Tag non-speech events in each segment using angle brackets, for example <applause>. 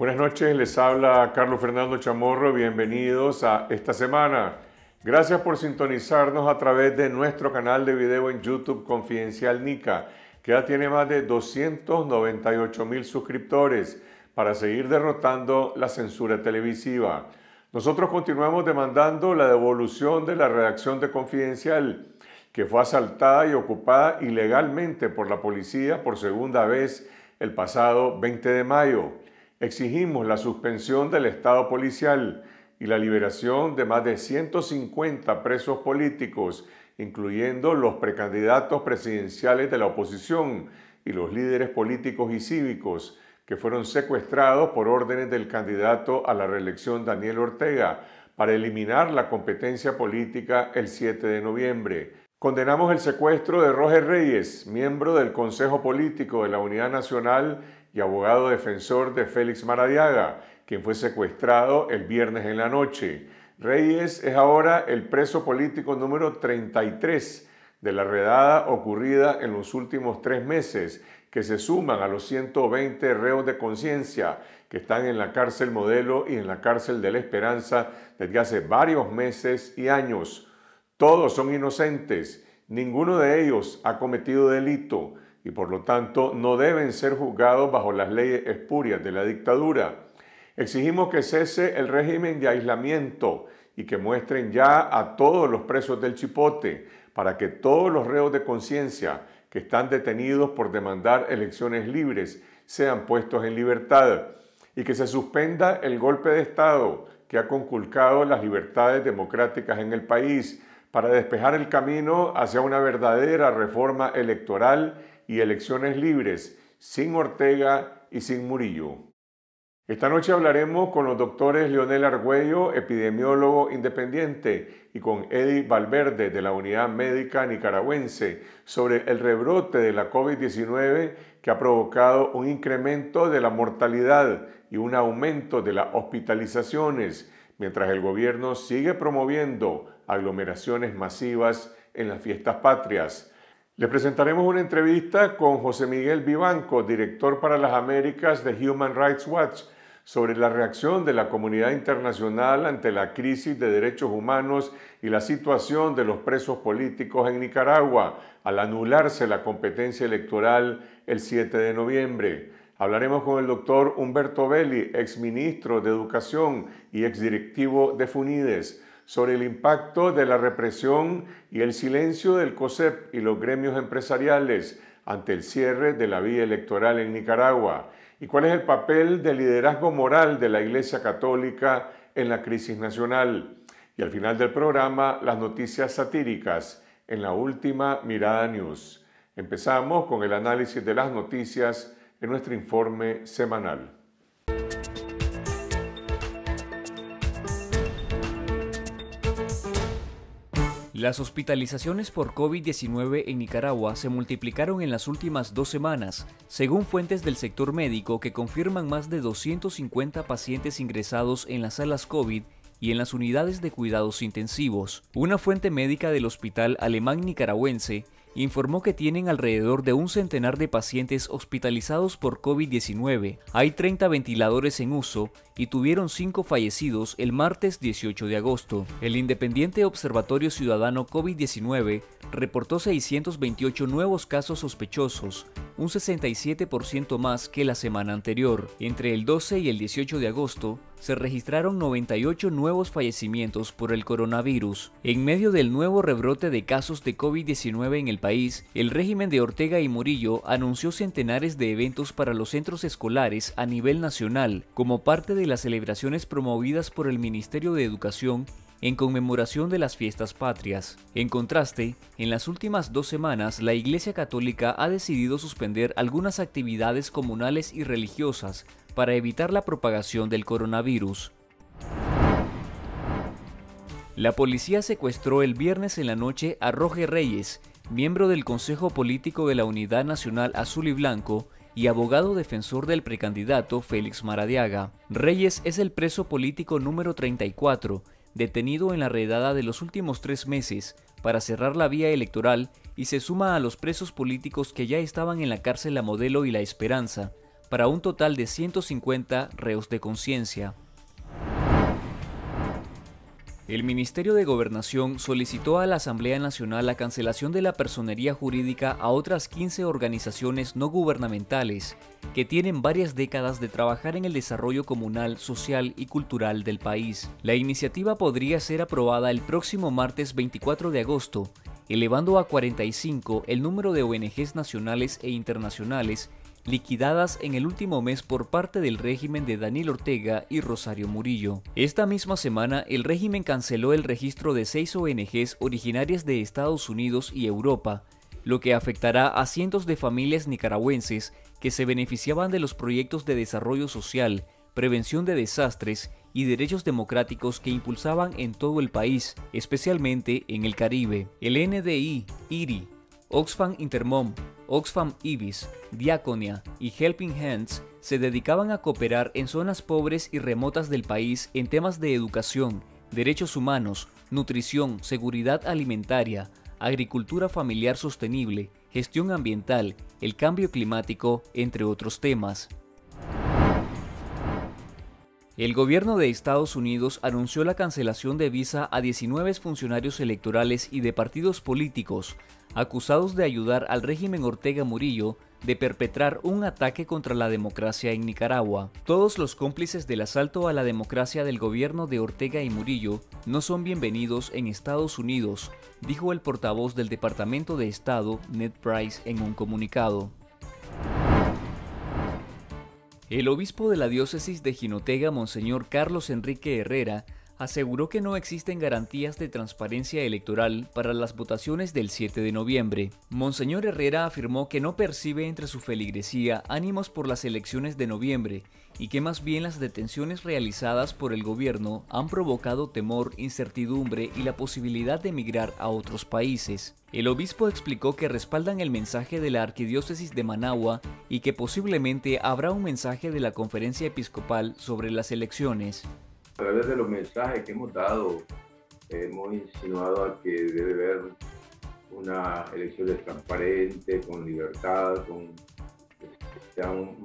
Buenas noches, les habla Carlos Fernando Chamorro, bienvenidos a esta semana. Gracias por sintonizarnos a través de nuestro canal de video en YouTube Confidencial Nica, que ya tiene más de 298 mil suscriptores para seguir derrotando la censura televisiva. Nosotros continuamos demandando la devolución de la redacción de Confidencial, que fue asaltada y ocupada ilegalmente por la policía por segunda vez el pasado 20 de mayo. Exigimos la suspensión del Estado policial y la liberación de más de 150 presos políticos, incluyendo los precandidatos presidenciales de la oposición y los líderes políticos y cívicos que fueron secuestrados por órdenes del candidato a la reelección Daniel Ortega para eliminar la competencia política el 7 de noviembre. Condenamos el secuestro de Roger Reyes, miembro del Consejo Político de la Unidad Nacional y abogado defensor de Félix Maradiaga, quien fue secuestrado el viernes en la noche. Reyes es ahora el preso político número 33 de la redada ocurrida en los últimos tres meses, que se suman a los 120 reos de conciencia que están en la cárcel modelo y en la cárcel de la esperanza desde hace varios meses y años. Todos son inocentes, ninguno de ellos ha cometido delito y por lo tanto no deben ser juzgados bajo las leyes espurias de la dictadura. Exigimos que cese el régimen de aislamiento y que muestren ya a todos los presos del Chipote para que todos los reos de conciencia que están detenidos por demandar elecciones libres sean puestos en libertad y que se suspenda el golpe de Estado que ha conculcado las libertades democráticas en el país para despejar el camino hacia una verdadera reforma electoral y elecciones libres, sin Ortega y sin Murillo. Esta noche hablaremos con los doctores Leonel Argüello, epidemiólogo independiente, y con Eddie Valverde de la Unidad Médica Nicaragüense sobre el rebrote de la COVID-19 que ha provocado un incremento de la mortalidad y un aumento de las hospitalizaciones, mientras el gobierno sigue promoviendo aglomeraciones masivas en las fiestas patrias. Le presentaremos una entrevista con José Miguel Vivanco, director para las Américas de Human Rights Watch, sobre la reacción de la comunidad internacional ante la crisis de derechos humanos y la situación de los presos políticos en Nicaragua al anularse la competencia electoral el 7 de noviembre. Hablaremos con el doctor Humberto Belli, exministro de Educación y exdirectivo de FUNIDES sobre el impacto de la represión y el silencio del COSEP y los gremios empresariales ante el cierre de la vía electoral en Nicaragua y cuál es el papel del liderazgo moral de la Iglesia Católica en la crisis nacional. Y al final del programa, las noticias satíricas en la última Mirada News. Empezamos con el análisis de las noticias en nuestro informe semanal. Las hospitalizaciones por COVID-19 en Nicaragua se multiplicaron en las últimas dos semanas, según fuentes del sector médico que confirman más de 250 pacientes ingresados en las salas COVID y en las unidades de cuidados intensivos. Una fuente médica del Hospital Alemán Nicaragüense informó que tienen alrededor de un centenar de pacientes hospitalizados por COVID-19, hay 30 ventiladores en uso y tuvieron 5 fallecidos el martes 18 de agosto. El Independiente Observatorio Ciudadano COVID-19 reportó 628 nuevos casos sospechosos, un 67% más que la semana anterior. Entre el 12 y el 18 de agosto, se registraron 98 nuevos fallecimientos por el coronavirus. En medio del nuevo rebrote de casos de COVID-19 en el país, el régimen de Ortega y Murillo anunció centenares de eventos para los centros escolares a nivel nacional, como parte de las celebraciones promovidas por el Ministerio de Educación en conmemoración de las fiestas patrias. En contraste, en las últimas dos semanas la Iglesia Católica ha decidido suspender algunas actividades comunales y religiosas para evitar la propagación del coronavirus. La policía secuestró el viernes en la noche a Roger Reyes, miembro del Consejo Político de la Unidad Nacional Azul y Blanco, y abogado defensor del precandidato Félix Maradiaga. Reyes es el preso político número 34, detenido en la redada de los últimos tres meses para cerrar la vía electoral y se suma a los presos políticos que ya estaban en la cárcel La Modelo y La Esperanza, para un total de 150 reos de conciencia. El Ministerio de Gobernación solicitó a la Asamblea Nacional la cancelación de la personería jurídica a otras 15 organizaciones no gubernamentales que tienen varias décadas de trabajar en el desarrollo comunal, social y cultural del país. La iniciativa podría ser aprobada el próximo martes 24 de agosto, elevando a 45 el número de ONGs nacionales e internacionales liquidadas en el último mes por parte del régimen de Daniel Ortega y Rosario Murillo. Esta misma semana, el régimen canceló el registro de seis ONGs originarias de Estados Unidos y Europa, lo que afectará a cientos de familias nicaragüenses que se beneficiaban de los proyectos de desarrollo social, prevención de desastres y derechos democráticos que impulsaban en todo el país, especialmente en el Caribe. El NDI, IRI, Oxfam Intermom, Oxfam Ibis, Diaconia y Helping Hands se dedicaban a cooperar en zonas pobres y remotas del país en temas de educación, derechos humanos, nutrición, seguridad alimentaria, agricultura familiar sostenible, gestión ambiental, el cambio climático, entre otros temas. El gobierno de Estados Unidos anunció la cancelación de visa a 19 funcionarios electorales y de partidos políticos, acusados de ayudar al régimen Ortega Murillo de perpetrar un ataque contra la democracia en Nicaragua. Todos los cómplices del asalto a la democracia del gobierno de Ortega y Murillo no son bienvenidos en Estados Unidos, dijo el portavoz del Departamento de Estado, Ned Price, en un comunicado. El obispo de la diócesis de Ginotega, Monseñor Carlos Enrique Herrera, aseguró que no existen garantías de transparencia electoral para las votaciones del 7 de noviembre. Monseñor Herrera afirmó que no percibe entre su feligresía ánimos por las elecciones de noviembre y que más bien las detenciones realizadas por el gobierno han provocado temor, incertidumbre y la posibilidad de emigrar a otros países. El obispo explicó que respaldan el mensaje de la Arquidiócesis de Managua y que posiblemente habrá un mensaje de la conferencia episcopal sobre las elecciones. A través de los mensajes que hemos dado, hemos insinuado a que debe haber una elección transparente, con libertad, con que sean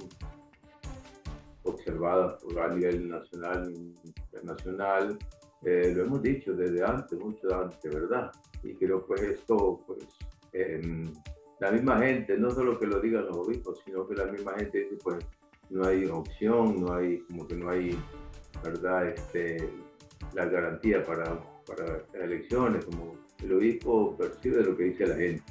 observadas por, a nivel nacional internacional. Eh, lo hemos dicho desde antes, mucho antes, ¿verdad? Y creo pues esto, pues, em, la misma gente, no solo que lo digan los obispos, sino que la misma gente dice, pues, no hay opción, no hay, como que no hay este, la garantía para, para las elecciones, como el obispo percibe lo que dice la gente.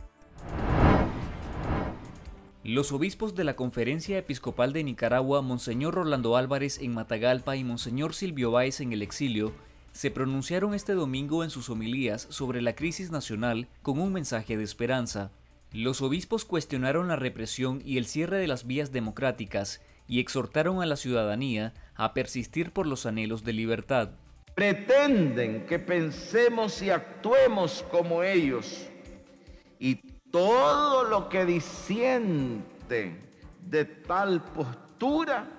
Los obispos de la Conferencia Episcopal de Nicaragua, Monseñor Rolando Álvarez en Matagalpa y Monseñor Silvio Báez en el exilio, se pronunciaron este domingo en sus homilías sobre la crisis nacional con un mensaje de esperanza. Los obispos cuestionaron la represión y el cierre de las vías democráticas y exhortaron a la ciudadanía a persistir por los anhelos de libertad. Pretenden que pensemos y actuemos como ellos y todo lo que disiente de tal postura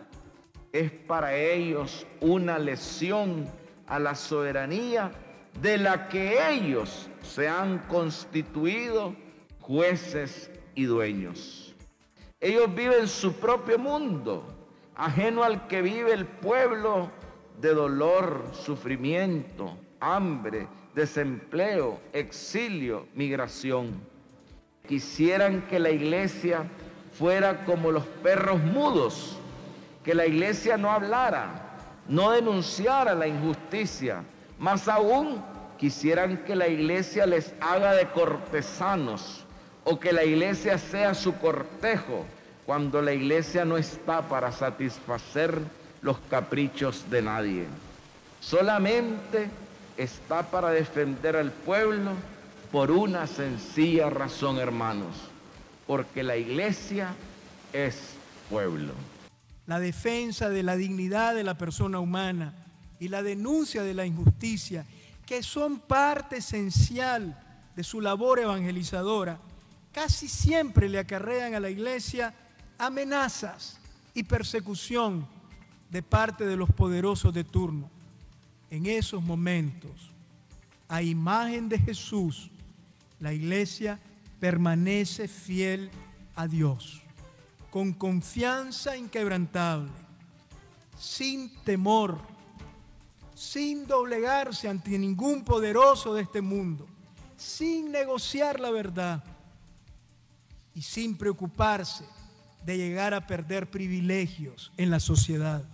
es para ellos una lesión a la soberanía de la que ellos se han constituido jueces y dueños. Ellos viven su propio mundo, ajeno al que vive el pueblo de dolor, sufrimiento, hambre, desempleo, exilio, migración. Quisieran que la iglesia fuera como los perros mudos, que la iglesia no hablara, no denunciara la injusticia. Más aún, quisieran que la iglesia les haga de cortesanos o que la iglesia sea su cortejo cuando la iglesia no está para satisfacer los caprichos de nadie. Solamente está para defender al pueblo por una sencilla razón, hermanos, porque la iglesia es pueblo. La defensa de la dignidad de la persona humana y la denuncia de la injusticia, que son parte esencial de su labor evangelizadora, casi siempre le acarrean a la iglesia amenazas y persecución de parte de los poderosos de turno. En esos momentos, a imagen de Jesús, la iglesia permanece fiel a Dios, con confianza inquebrantable, sin temor, sin doblegarse ante ningún poderoso de este mundo, sin negociar la verdad y sin preocuparse de llegar a perder privilegios en la sociedad.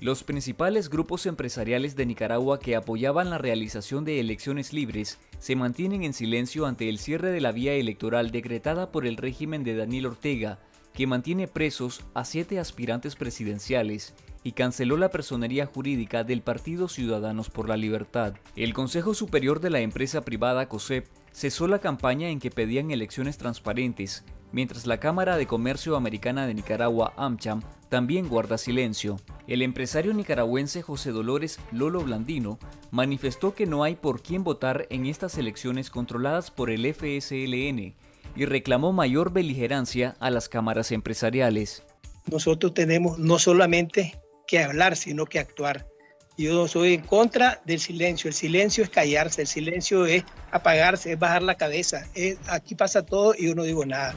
Los principales grupos empresariales de Nicaragua que apoyaban la realización de elecciones libres se mantienen en silencio ante el cierre de la vía electoral decretada por el régimen de Daniel Ortega, que mantiene presos a siete aspirantes presidenciales y canceló la personería jurídica del Partido Ciudadanos por la Libertad. El Consejo Superior de la empresa privada COSEP cesó la campaña en que pedían elecciones transparentes, mientras la Cámara de Comercio Americana de Nicaragua, AmCham, también guarda silencio. El empresario nicaragüense José Dolores Lolo Blandino manifestó que no hay por quién votar en estas elecciones controladas por el FSLN y reclamó mayor beligerancia a las cámaras empresariales. Nosotros tenemos no solamente que hablar, sino que actuar. Yo no soy en contra del silencio. El silencio es callarse, el silencio es apagarse, es bajar la cabeza. aquí pasa todo y yo no digo nada.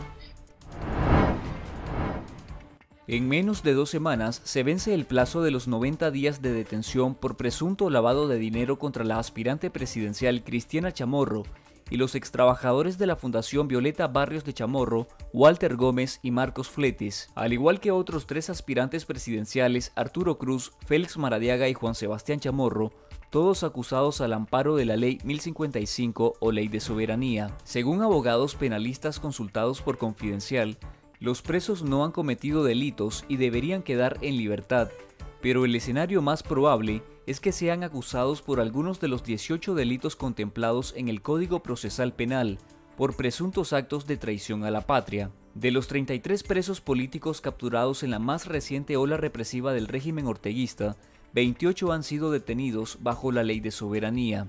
En menos de dos semanas se vence el plazo de los 90 días de detención por presunto lavado de dinero contra la aspirante presidencial Cristiana Chamorro, y los extrabajadores de la Fundación Violeta Barrios de Chamorro, Walter Gómez y Marcos Fletes, al igual que otros tres aspirantes presidenciales, Arturo Cruz, Félix Maradiaga y Juan Sebastián Chamorro, todos acusados al amparo de la Ley 1055 o Ley de Soberanía. Según abogados penalistas consultados por Confidencial, los presos no han cometido delitos y deberían quedar en libertad, pero el escenario más probable es que sean acusados por algunos de los 18 delitos contemplados en el Código Procesal Penal por presuntos actos de traición a la patria. De los 33 presos políticos capturados en la más reciente ola represiva del régimen orteguista, 28 han sido detenidos bajo la ley de soberanía.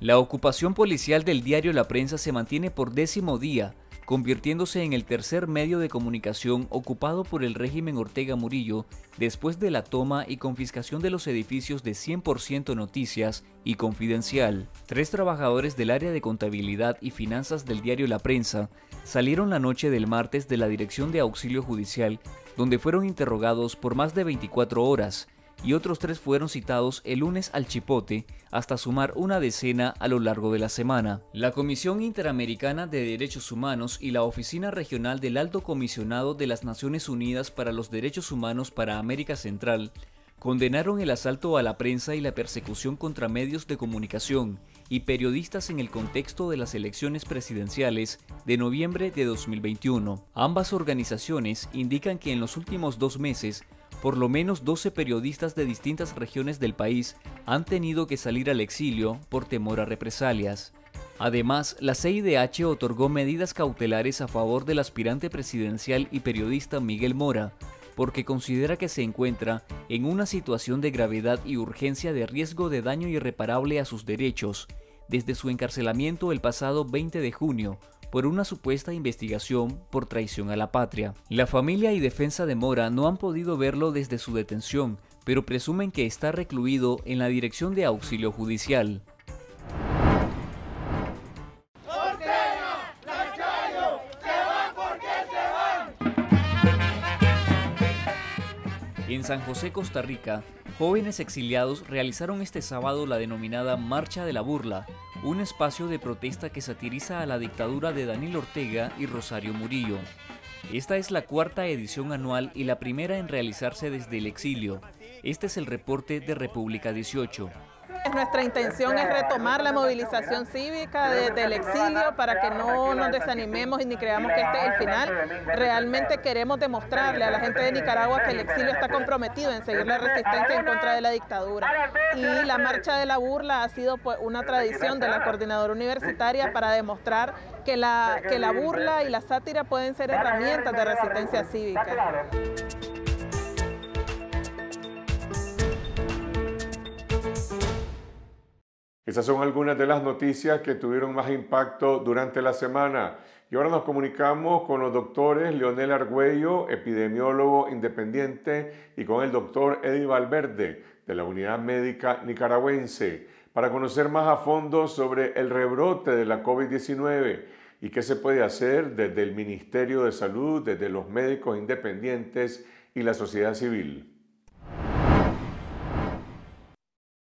La ocupación policial del diario La Prensa se mantiene por décimo día convirtiéndose en el tercer medio de comunicación ocupado por el régimen Ortega Murillo después de la toma y confiscación de los edificios de 100% Noticias y Confidencial. Tres trabajadores del área de contabilidad y finanzas del diario La Prensa salieron la noche del martes de la Dirección de Auxilio Judicial, donde fueron interrogados por más de 24 horas y otros tres fueron citados el lunes al Chipote, hasta sumar una decena a lo largo de la semana. La Comisión Interamericana de Derechos Humanos y la Oficina Regional del Alto Comisionado de las Naciones Unidas para los Derechos Humanos para América Central condenaron el asalto a la prensa y la persecución contra medios de comunicación y periodistas en el contexto de las elecciones presidenciales de noviembre de 2021. Ambas organizaciones indican que en los últimos dos meses por lo menos 12 periodistas de distintas regiones del país han tenido que salir al exilio por temor a represalias. Además, la CIDH otorgó medidas cautelares a favor del aspirante presidencial y periodista Miguel Mora, porque considera que se encuentra en una situación de gravedad y urgencia de riesgo de daño irreparable a sus derechos, desde su encarcelamiento el pasado 20 de junio por una supuesta investigación por traición a la patria. La familia y defensa de Mora no han podido verlo desde su detención, pero presumen que está recluido en la Dirección de Auxilio Judicial. En San José, Costa Rica, jóvenes exiliados realizaron este sábado la denominada Marcha de la Burla, un espacio de protesta que satiriza a la dictadura de Daniel Ortega y Rosario Murillo. Esta es la cuarta edición anual y la primera en realizarse desde el exilio. Este es el reporte de República 18. Nuestra intención es retomar la movilización cívica desde el exilio para que no nos desanimemos y ni creamos que este es el final. Realmente queremos demostrarle a la gente de Nicaragua que el exilio está comprometido en seguir la resistencia en contra de la dictadura. Y la marcha de la burla ha sido pues, una tradición de la coordinadora universitaria para demostrar que la, que la burla y la sátira pueden ser herramientas de resistencia cívica. Esas son algunas de las noticias que tuvieron más impacto durante la semana. Y ahora nos comunicamos con los doctores Leonel Argüello, epidemiólogo independiente, y con el doctor Eddie Valverde, de la Unidad Médica Nicaragüense, para conocer más a fondo sobre el rebrote de la COVID-19 y qué se puede hacer desde el Ministerio de Salud, desde los médicos independientes y la sociedad civil.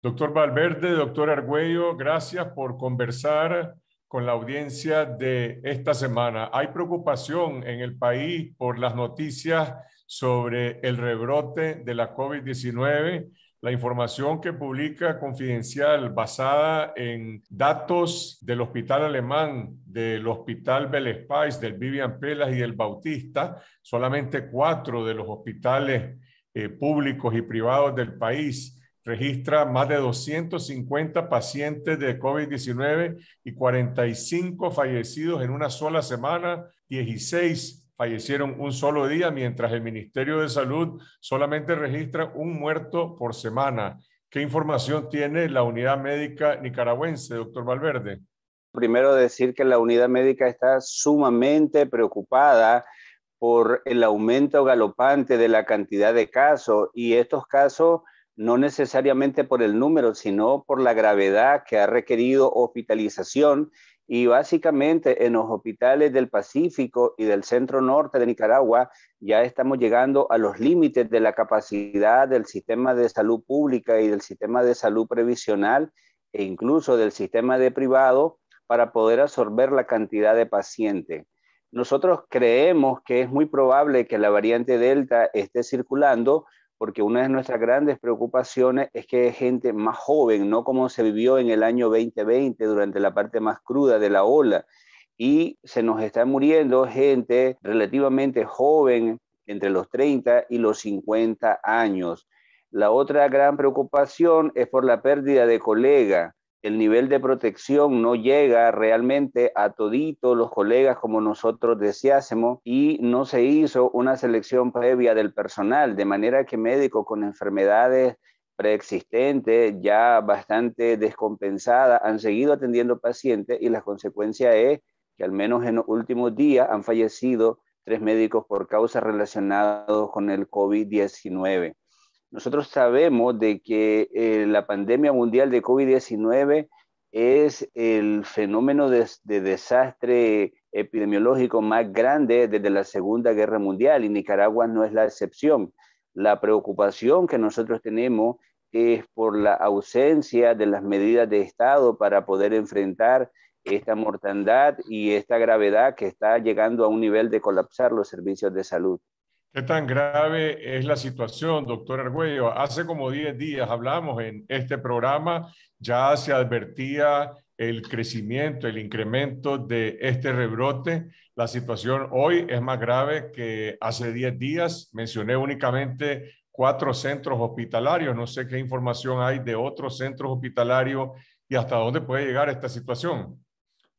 Doctor Valverde, doctor Argüello, gracias por conversar con la audiencia de esta semana. Hay preocupación en el país por las noticias sobre el rebrote de la COVID-19. La información que publica Confidencial basada en datos del Hospital Alemán, del Hospital Belespais, del Vivian Pelas y del Bautista, solamente cuatro de los hospitales eh, públicos y privados del país registra más de 250 pacientes de COVID-19 y 45 fallecidos en una sola semana, 16 fallecieron un solo día, mientras el Ministerio de Salud solamente registra un muerto por semana. ¿Qué información tiene la unidad médica nicaragüense, doctor Valverde? Primero decir que la unidad médica está sumamente preocupada por el aumento galopante de la cantidad de casos y estos casos no necesariamente por el número, sino por la gravedad que ha requerido hospitalización y básicamente en los hospitales del Pacífico y del centro norte de Nicaragua ya estamos llegando a los límites de la capacidad del sistema de salud pública y del sistema de salud previsional e incluso del sistema de privado para poder absorber la cantidad de pacientes. Nosotros creemos que es muy probable que la variante Delta esté circulando, porque una de nuestras grandes preocupaciones es que gente más joven, no como se vivió en el año 2020 durante la parte más cruda de la ola. Y se nos está muriendo gente relativamente joven, entre los 30 y los 50 años. La otra gran preocupación es por la pérdida de colegas el nivel de protección no llega realmente a toditos los colegas como nosotros deseásemos y no se hizo una selección previa del personal, de manera que médicos con enfermedades preexistentes, ya bastante descompensadas, han seguido atendiendo pacientes y la consecuencia es que al menos en los últimos días han fallecido tres médicos por causas relacionadas con el COVID-19. Nosotros sabemos de que eh, la pandemia mundial de COVID-19 es el fenómeno de, desastre epidemiológico más grande desde la Segunda Guerra Mundial y Nicaragua no es la excepción. La preocupación que nosotros tenemos es por la ausencia de las medidas de Estado para poder enfrentar esta mortandad y esta gravedad que está llegando a un nivel de colapsar los servicios de salud. ¿Qué tan grave es la situación, doctor Argüello? Hace como 10 días hablamos en este programa, ya se advertía el crecimiento, el incremento de este rebrote. La situación hoy es más grave que hace 10 días. Mencioné únicamente cuatro centros hospitalarios. No sé qué información hay de otros centros hospitalarios y hasta dónde puede llegar esta situación.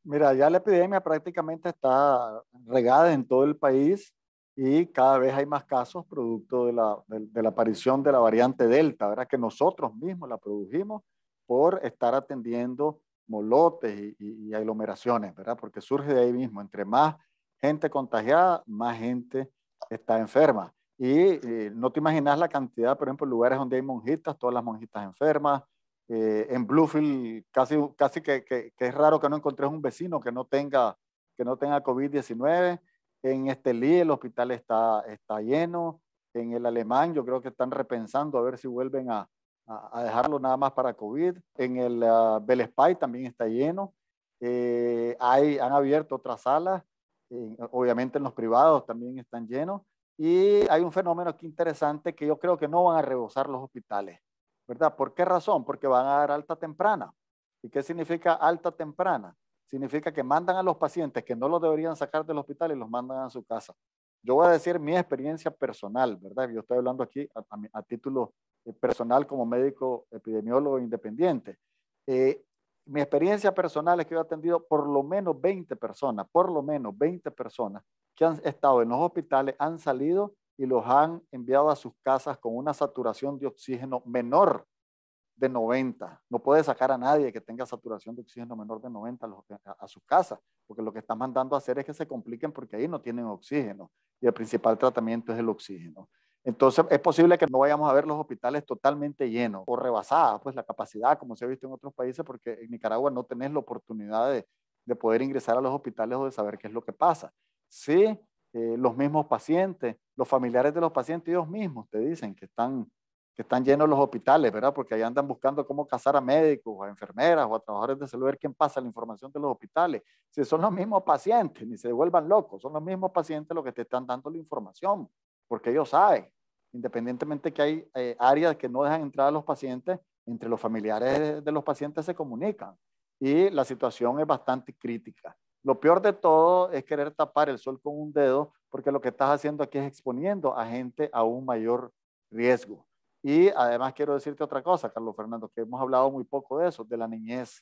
Mira, ya la epidemia prácticamente está regada en todo el país y cada vez hay más casos producto de la, de, la, aparición de la variante Delta, ¿verdad? que nosotros mismos la produjimos por estar atendiendo molotes y, y, aglomeraciones, ¿verdad? porque surge de ahí mismo, entre más gente contagiada, más gente está enferma. Y eh, no te imaginas la cantidad, por ejemplo, lugares donde hay monjitas, todas las monjitas enfermas. Eh, en Bluefield casi, casi que, que, es raro que no encontres un vecino que no tenga, que no tenga COVID-19 en Estelí el hospital está, está lleno. En el alemán yo creo que están repensando a ver si vuelven a, a, dejarlo nada más para COVID. En el uh, ah, Belespay también está lleno. Eh, hay, han abierto otras salas. obviamente en los privados también están llenos. Y hay un fenómeno aquí interesante que yo creo que no van a rebosar los hospitales, ¿verdad? ¿Por qué razón? Porque van a dar alta temprana. ¿Y qué significa alta temprana? significa que mandan a los pacientes que no los deberían sacar del hospital y los mandan a su casa. Yo voy a decir mi experiencia personal, ¿verdad? Yo estoy hablando aquí a, título eh, personal como médico epidemiólogo independiente. Eh, mi experiencia personal es que he atendido por lo menos 20 personas, por lo menos 20 personas que han estado en los hospitales, han salido y los han enviado a sus casas con una saturación de oxígeno menor de 90. No puede sacar a nadie que tenga saturación de oxígeno menor de 90 eh, a, su casa, porque lo que está mandando a hacer es que se compliquen porque ahí no tienen oxígeno y el principal tratamiento es el oxígeno. Entonces, es posible que no vayamos a ver los hospitales totalmente llenos o rebasadas, pues la capacidad, como se ha visto en otros países, porque en Nicaragua no tenés la oportunidad de, poder ingresar a los hospitales o de saber qué es lo que pasa. si eh, los mismos pacientes, los familiares de los pacientes, ellos mismos te dicen que están que están llenos los hospitales, ¿verdad? Porque ahí andan buscando cómo cazar a médicos, a enfermeras o a trabajadores de salud, ver quién pasa la información de los hospitales. Si son los mismos pacientes, ni se vuelvan locos, son los mismos pacientes los que te están dando la información, porque ellos saben, independientemente que hay eh, áreas que no dejan entrar a los pacientes, entre los familiares de los pacientes se comunican y la situación es bastante crítica. Lo peor de todo es querer tapar el sol con un dedo, porque lo que estás haciendo aquí es exponiendo a gente a un mayor riesgo y además quiero decirte otra cosa, Carlos Fernando, que hemos hablado muy poco de eso, de la niñez.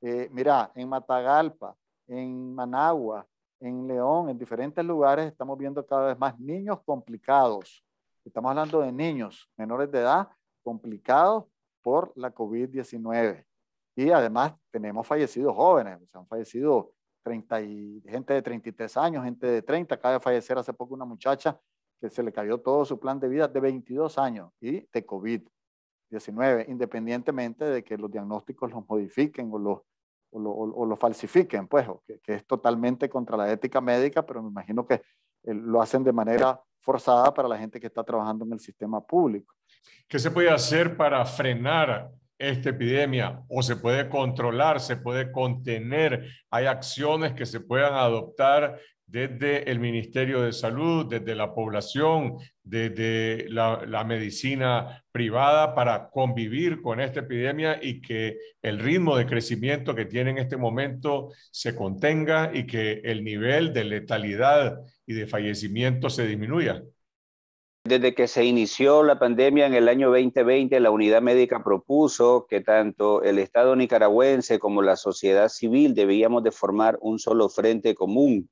Eh, mira, en Matagalpa, en Managua, en León, en diferentes lugares, estamos viendo cada vez más niños complicados. Estamos hablando de niños menores de edad complicados por la COVID-19. Y además tenemos fallecidos jóvenes, se han fallecido 30 gente de 33 años, gente de 30, acaba de fallecer hace poco una muchacha que se le cayó todo su plan de vida de 22 años y de COVID-19, independientemente de que los diagnósticos los modifiquen o los, lo, falsifiquen, pues, que, es totalmente contra la ética médica, pero me imagino que eh, lo hacen de manera forzada para la gente que está trabajando en el sistema público. ¿Qué se puede hacer para frenar esta epidemia? ¿O se puede controlar, se puede contener? ¿Hay acciones que se puedan adoptar desde el Ministerio de Salud, desde la población, desde la, la, medicina privada para convivir con esta epidemia y que el ritmo de crecimiento que tiene en este momento se contenga y que el nivel de letalidad y de fallecimiento se disminuya. Desde que se inició la pandemia en el año 2020, la unidad médica propuso que tanto el Estado nicaragüense como la sociedad civil debíamos de formar un solo frente común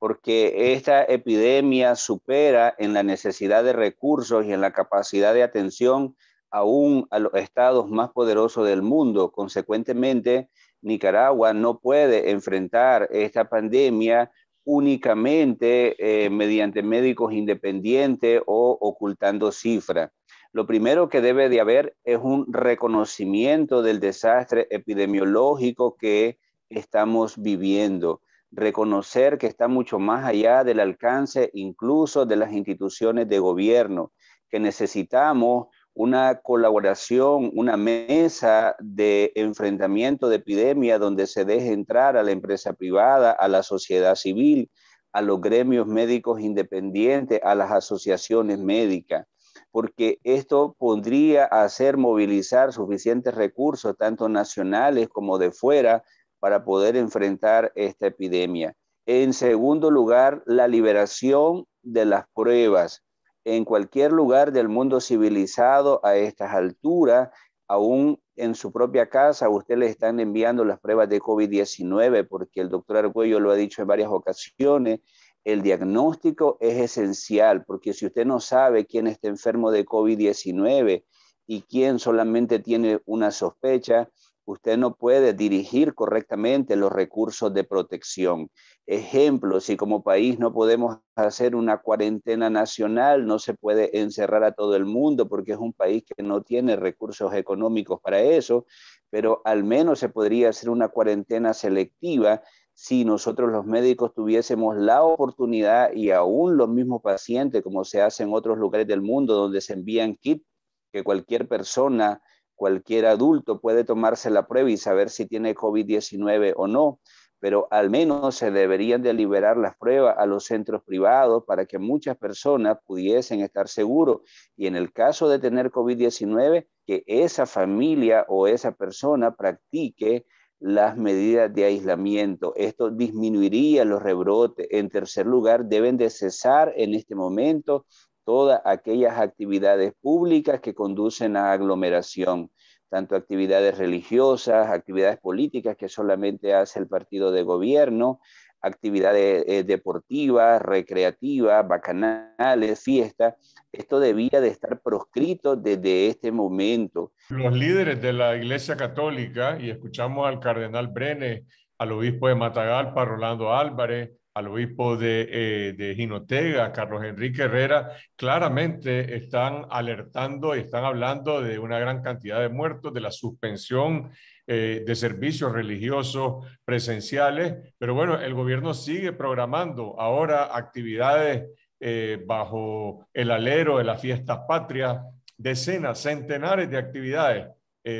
porque esta epidemia supera en la necesidad de recursos y en la capacidad de atención aún a los estados más poderosos del mundo. Consecuentemente, Nicaragua no puede enfrentar esta pandemia únicamente eh, mediante médicos independientes o ocultando cifras. Lo primero que debe de haber es un reconocimiento del desastre epidemiológico que estamos viviendo reconocer que está mucho más allá del alcance incluso de las instituciones de gobierno, que necesitamos una colaboración, una mesa de enfrentamiento de epidemia donde se deje entrar a la empresa privada, a la sociedad civil, a los gremios médicos independientes, a las asociaciones médicas, porque esto podría hacer movilizar suficientes recursos, tanto nacionales como de fuera, para poder enfrentar esta epidemia. En segundo lugar, la liberación de las pruebas. En cualquier lugar del mundo civilizado a estas alturas, aún en su propia casa, usted le están enviando las pruebas de COVID-19 porque el doctor Argüello lo ha dicho en varias ocasiones. El diagnóstico es esencial porque si usted no sabe quién está enfermo de COVID-19 y quién solamente tiene una sospecha, Usted no puede dirigir correctamente los recursos de protección. Ejemplo, si como país no podemos hacer una cuarentena nacional, no se puede encerrar a todo el mundo porque es un país que no tiene recursos económicos para eso, pero al menos se podría hacer una cuarentena selectiva si nosotros los médicos tuviésemos la oportunidad y aún los mismos pacientes, como se hace en otros lugares del mundo, donde se envían kit que cualquier persona Cualquier adulto puede tomarse la prueba y saber si tiene COVID-19 o no, pero al menos se deberían de liberar las pruebas a los centros privados para que muchas personas pudiesen estar seguros. Y en el caso de tener COVID-19, que esa familia o esa persona practique las medidas de aislamiento. Esto disminuiría los rebrotes. En tercer lugar, deben de cesar en este momento todas aquellas actividades públicas que conducen a aglomeración, tanto actividades religiosas, actividades políticas que solamente hace el partido de gobierno, actividades eh, deportivas, recreativas, bacanales, fiestas. Esto debía de estar proscrito desde este momento. Los líderes de la Iglesia Católica, y escuchamos al cardenal Brenes, al obispo de Matagalpa, Rolando Álvarez, al obispo de, eh, Ginotega, Carlos Enrique Herrera, claramente están alertando y están hablando de una gran cantidad de muertos, de la suspensión eh, de servicios religiosos presenciales. Pero bueno, el gobierno sigue programando ahora actividades eh, bajo el alero de las fiestas patrias, decenas, centenares de actividades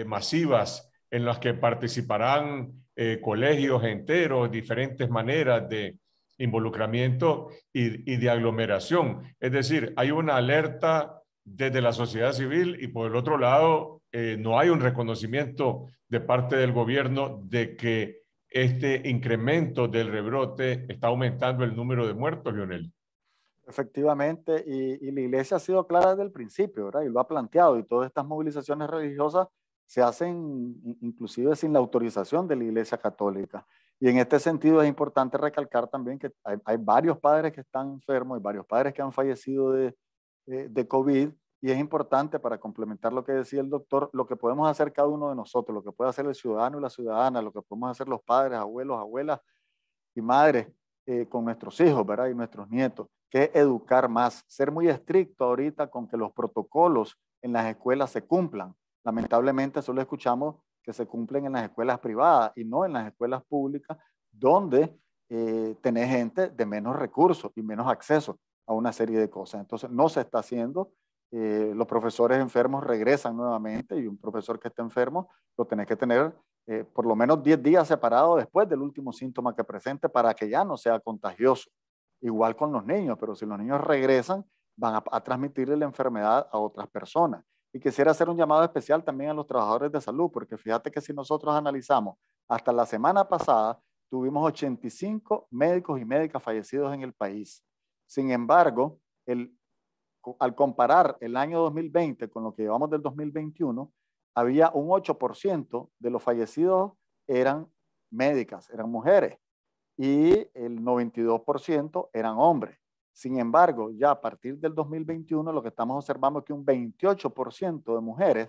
masivas en las que participarán colegios enteros, diferentes maneras de, involucramiento y, de aglomeración. Es decir, hay una alerta desde la sociedad civil y por el otro lado eh, no hay un reconocimiento de parte del gobierno de que este incremento del rebrote está aumentando el número de muertos, Lionel. Efectivamente, y, y, la iglesia ha sido clara desde el principio, ¿verdad? Y lo ha planteado, y todas estas movilizaciones religiosas se hacen inclusive sin la autorización de la iglesia católica. Y en este sentido es importante recalcar también que hay, varios padres que están enfermos y varios padres que han fallecido eh, de, COVID y es importante para complementar lo que decía el doctor, lo que podemos hacer cada uno de nosotros, lo que puede hacer el ciudadano y la ciudadana, lo que podemos hacer los padres, abuelos, abuelas y madres eh, con nuestros hijos, ¿verdad? Y nuestros nietos, que educar más, ser muy estricto ahorita con que los protocolos en las escuelas se cumplan. Lamentablemente solo escuchamos que se cumplen en las escuelas privadas y no en las escuelas públicas, donde eh, tenés gente de menos recursos y menos acceso a una serie de cosas. Entonces, no se está haciendo. Eh, los profesores enfermos regresan nuevamente y un profesor que esté enfermo lo tenés que tener eh, por lo menos 10 días separado después del último síntoma que presente para que ya no sea contagioso. Igual con los niños, pero si los niños regresan, van a transmitirle la enfermedad a otras personas. Y quisiera hacer un llamado especial también a los trabajadores de salud, porque fíjate que si nosotros analizamos, hasta la semana pasada tuvimos 85 médicos y médicas fallecidos en el país. Sin embargo, al comparar el año 2020 con lo que llevamos del 2021, había un 8% de los fallecidos eran médicas, eran mujeres, y el 92% eran hombres. Sin embargo, ya a partir del 2021 lo que estamos observando es que un 28% de mujeres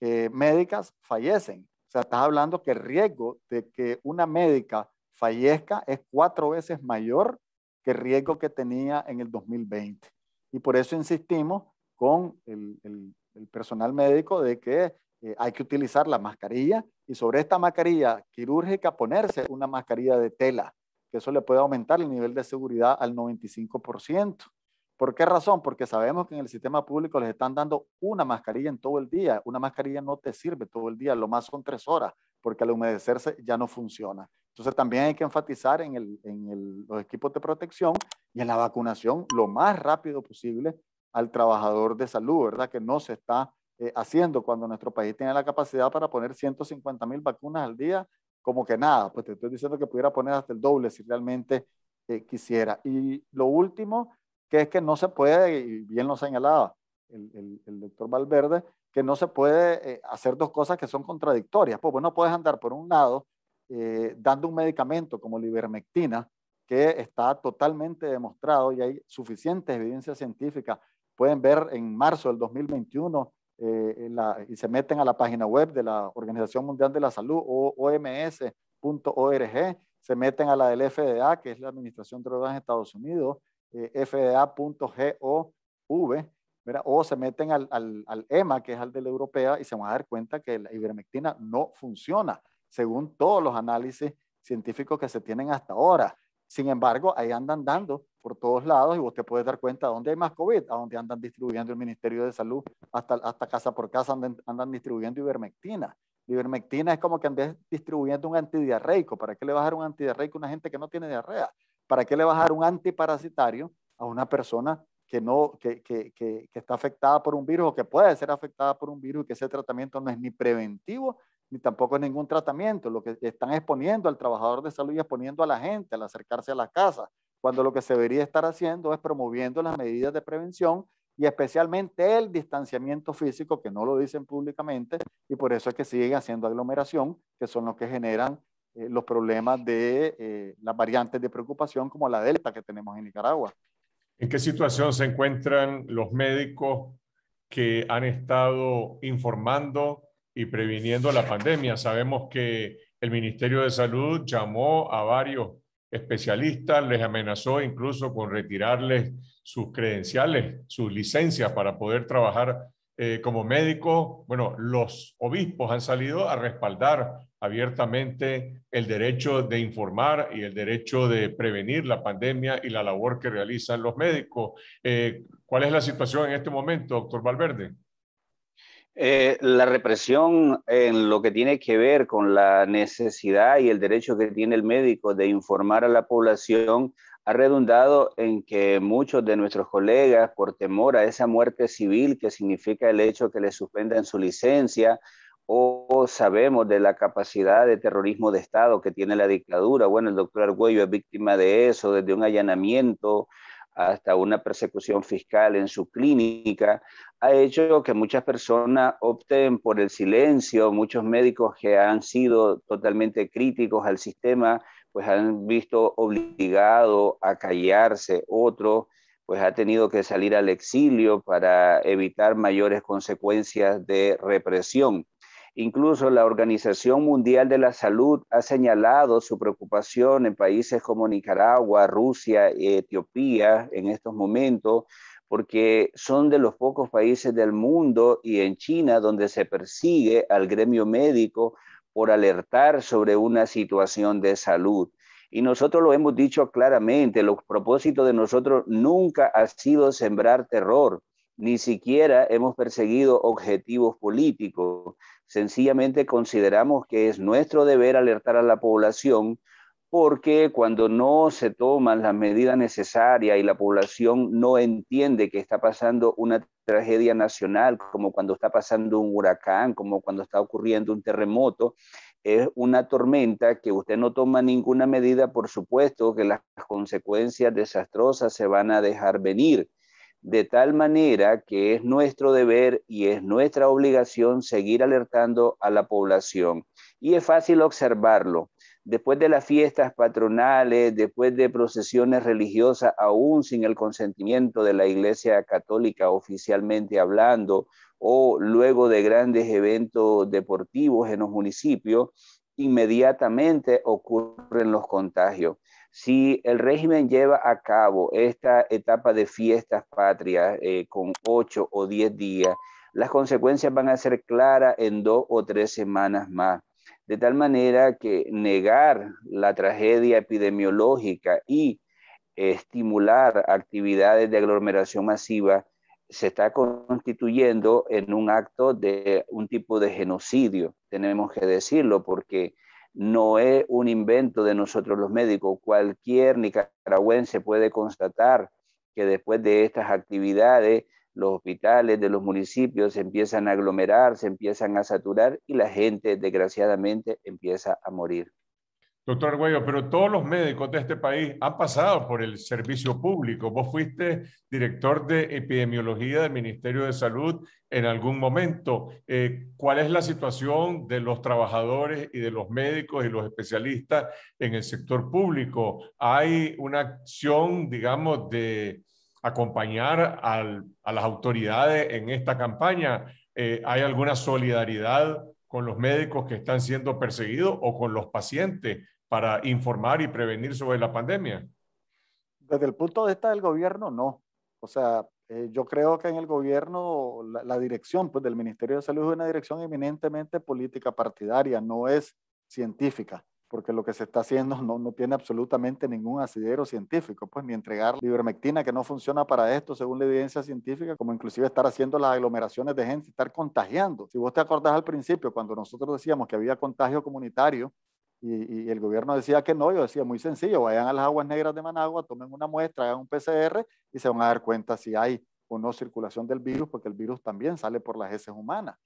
eh, médicas fallecen. O sea, estás hablando que el riesgo de que una médica fallezca es cuatro veces mayor que el riesgo que tenía en el 2020. Y por eso insistimos con el, personal médico de que eh, hay que utilizar la mascarilla y sobre esta mascarilla quirúrgica ponerse una mascarilla de tela que eso le puede aumentar el nivel de seguridad al 95%. ¿Por qué razón? Porque sabemos que en el sistema público les están dando una mascarilla en todo el día. Una mascarilla no te sirve todo el día, lo más son tres horas, porque al humedecerse ya no funciona. Entonces también hay que enfatizar en, el, en el, los equipos de protección y en la vacunación lo más rápido posible al trabajador de salud, ¿verdad? Que no se está eh, haciendo cuando nuestro país tiene la capacidad para poner 150 mil vacunas al día como que nada, pues te estoy diciendo que pudiera poner hasta el doble si realmente eh, quisiera. Y lo último, que es que no se puede, y bien lo señalaba el, doctor Valverde, que no se puede eh, hacer dos cosas que son contradictorias. Pues bueno, puedes andar por un lado eh, dando un medicamento como la ivermectina, que está totalmente demostrado y hay suficientes evidencias científicas. Pueden ver en marzo del 2021 eh, y se meten a la página web de la Organización Mundial de la Salud o oms.org, se meten a la del FDA, que es la Administración de Drogas de Estados Unidos, eh, fda.gov, o se meten al, al, al, EMA, que es al de la europea, y se van a dar cuenta que la ivermectina no funciona, según todos los análisis científicos que se tienen hasta ahora. Sin embargo, ahí andan dando por todos lados y vos te puedes dar cuenta de dónde hay más COVID, a dónde andan distribuyendo el Ministerio de Salud, hasta, hasta casa por casa andan, distribuyendo ivermectina. ivermectina es como que andes distribuyendo un antidiarreico. ¿Para qué le bajar a dar un antidiarreico a una gente que no tiene diarrea? ¿Para qué le bajar a dar un antiparasitario a una persona que, no, que, está afectada por un virus o que puede ser afectada por un virus y que ese tratamiento no es ni preventivo ni tampoco es ningún tratamiento? Lo que están exponiendo al trabajador de salud y exponiendo a la gente al acercarse a las casas cuando lo que se debería estar haciendo es promoviendo las medidas de prevención y especialmente el distanciamiento físico, que no lo dicen públicamente, y por eso es que siguen haciendo aglomeración, que son los que generan eh, los problemas de eh, las variantes de preocupación como la delta que tenemos en Nicaragua. ¿En qué situación se encuentran los médicos que han estado informando y previniendo la pandemia? Sabemos que el Ministerio de Salud llamó a varios especialistas, les amenazó incluso con retirarles sus credenciales, sus licencias para poder trabajar eh, como médico. Bueno, los obispos han salido a respaldar abiertamente el derecho de informar y el derecho de prevenir la pandemia y la labor que realizan los médicos. Eh, ¿Cuál es la situación en este momento, doctor Valverde? Eh, la represión en lo que tiene que ver con la necesidad y el derecho que tiene el médico de informar a la población ha redundado en que muchos de nuestros colegas, por temor a esa muerte civil que significa el hecho que le suspendan su licencia, o sabemos de la capacidad de terrorismo de Estado que tiene la dictadura. Bueno, el doctor Arguello es víctima de eso, desde un allanamiento hasta una persecución fiscal en su clínica, ha hecho que muchas personas opten por el silencio, muchos médicos que han sido totalmente críticos al sistema, pues han visto obligado a callarse, otro pues ha tenido que salir al exilio para evitar mayores consecuencias de represión. Incluso la Organización Mundial de la Salud ha señalado su preocupación en países como Nicaragua, Rusia y Etiopía en estos momentos, porque son de los pocos países del mundo y en China donde se persigue al gremio médico por alertar sobre una situación de salud. Y nosotros lo hemos dicho claramente, los propósitos de nosotros nunca ha sido sembrar terror, ni siquiera hemos perseguido objetivos políticos, Sencillamente consideramos que es nuestro deber alertar a la población porque cuando no se toman las medidas necesarias y la población no entiende que está pasando una tragedia nacional, como cuando está pasando un huracán, como cuando está ocurriendo un terremoto, es una tormenta que usted no toma ninguna medida, por supuesto que las consecuencias desastrosas se van a dejar venir de tal manera que es nuestro deber y es nuestra obligación seguir alertando a la población. Y es fácil observarlo. Después de las fiestas patronales, después de procesiones religiosas, aún sin el consentimiento de la Iglesia Católica oficialmente hablando, o luego de grandes eventos deportivos en los municipios, inmediatamente ocurren los contagios. Si el régimen lleva a cabo esta etapa de fiestas patrias eh, con ocho o diez días, las consecuencias van a ser claras en dos o tres semanas más. De tal manera que negar la tragedia epidemiológica y estimular actividades de aglomeración masiva se está constituyendo en un acto de un tipo de genocidio, tenemos que decirlo, porque no es un invento de nosotros los médicos. Cualquier nicaragüense puede constatar que después de estas actividades los hospitales de los municipios se empiezan a aglomerar, se empiezan a saturar y la gente desgraciadamente empieza a morir. Doctor Arguello, pero todos los médicos de este país han pasado por el servicio público. Vos fuiste director de epidemiología del Ministerio de Salud en algún momento. Eh, ¿Cuál es la situación de los trabajadores y de los médicos y los especialistas en el sector público? ¿Hay una acción, digamos, de acompañar a las autoridades en esta campaña? Eh, ¿Hay alguna solidaridad con los médicos que están siendo perseguidos o con los pacientes para informar y prevenir sobre la pandemia? Desde el punto de vista del gobierno, no. O sea, eh, yo creo que en el gobierno la, dirección pues, del Ministerio de Salud es una dirección eminentemente política partidaria, no es científica, porque lo que se está haciendo no, no tiene absolutamente ningún asidero científico, pues ni entregar ivermectina que no funciona para esto según la evidencia científica, como inclusive estar haciendo las aglomeraciones de gente, estar contagiando. Si vos te acordás al principio, cuando nosotros decíamos que había contagio comunitario, y, el gobierno decía que no, yo decía muy sencillo, vayan a las aguas negras de Managua, tomen una muestra, hagan un PCR y se van a dar cuenta si hay o no circulación del virus, porque el virus también sale por las heces humanas.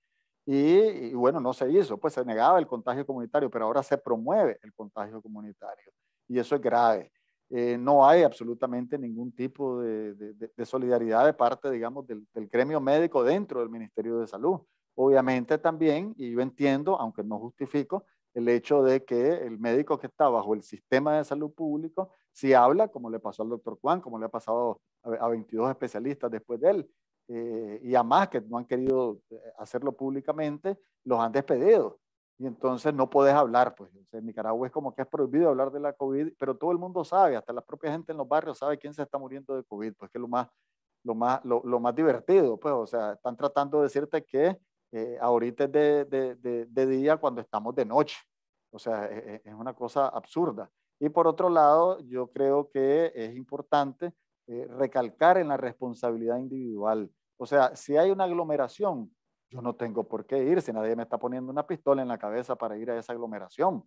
Y, bueno, no se hizo, pues se negaba el contagio comunitario, pero ahora se promueve el contagio comunitario y eso es grave. Eh, no hay absolutamente ningún tipo de, solidaridad de parte, digamos, del, del gremio médico dentro del Ministerio de Salud. Obviamente también, y yo entiendo, aunque no justifico, el hecho de que el médico que está bajo el sistema de salud público, si habla, como le pasó al doctor Juan, como le ha pasado a, 22 especialistas después de él, eh, y a más que no han querido eh, hacerlo públicamente, los han despedido. Y entonces no podés hablar, pues. en Nicaragua es como que es prohibido hablar de la COVID, pero todo el mundo sabe, hasta la propia gente en los barrios sabe quién se está muriendo de COVID, pues que es lo más, lo más, lo más divertido, pues. O sea, están tratando de decirte que eh, ahorita es de, día cuando estamos de noche. O sea, e, e, es, una cosa absurda. Y por otro lado, yo creo que es importante eh, recalcar en la responsabilidad individual. O sea, si hay una aglomeración, yo no tengo por qué ir si nadie me está poniendo una pistola en la cabeza para ir a esa aglomeración.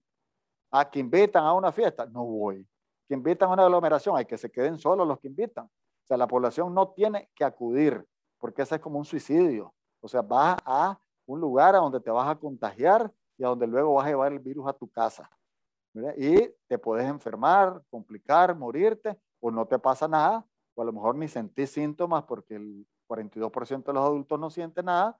A ah, que invitan a una fiesta, no voy. Que invitan a una aglomeración, hay que se queden solos los que invitan. O sea, la población no tiene que acudir, porque ese es como un suicidio. O sea, vas a un lugar a donde te vas a contagiar y a donde luego vas a llevar el virus a tu casa. Y te puedes enfermar, complicar, morirte, o no te pasa nada, o a lo mejor ni sentís síntomas porque el 42% de los adultos no siente nada.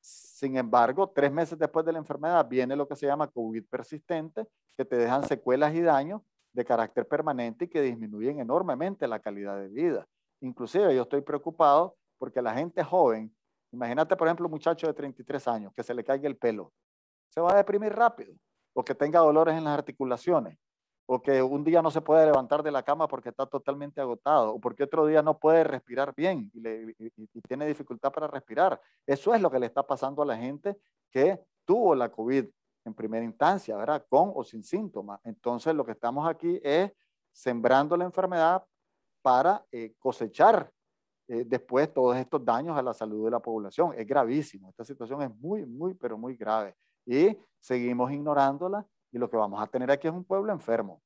Sin embargo, tres meses después de la enfermedad viene lo que se llama COVID persistente, que te dejan secuelas y daños de carácter permanente y que disminuyen enormemente la calidad de vida. Inclusive yo estoy preocupado porque la gente joven Imagínate, por ejemplo, un muchacho de 33 años que se le caiga el pelo. Se va a deprimir rápido o que tenga dolores en las articulaciones o que un día no se puede levantar de la cama porque está totalmente agotado, o porque otro día no puede respirar bien y, tiene dificultad para respirar. Eso es lo que le está pasando a la gente que tuvo la COVID en primera instancia, ¿verdad? Con o sin síntomas. Entonces, lo que estamos aquí es sembrando la enfermedad para eh, cosechar eh, después todos estos daños a la salud de la población. Es gravísimo, esta situación es muy, muy, pero muy grave. Y seguimos ignorándola y lo que vamos a tener aquí es un pueblo enfermo.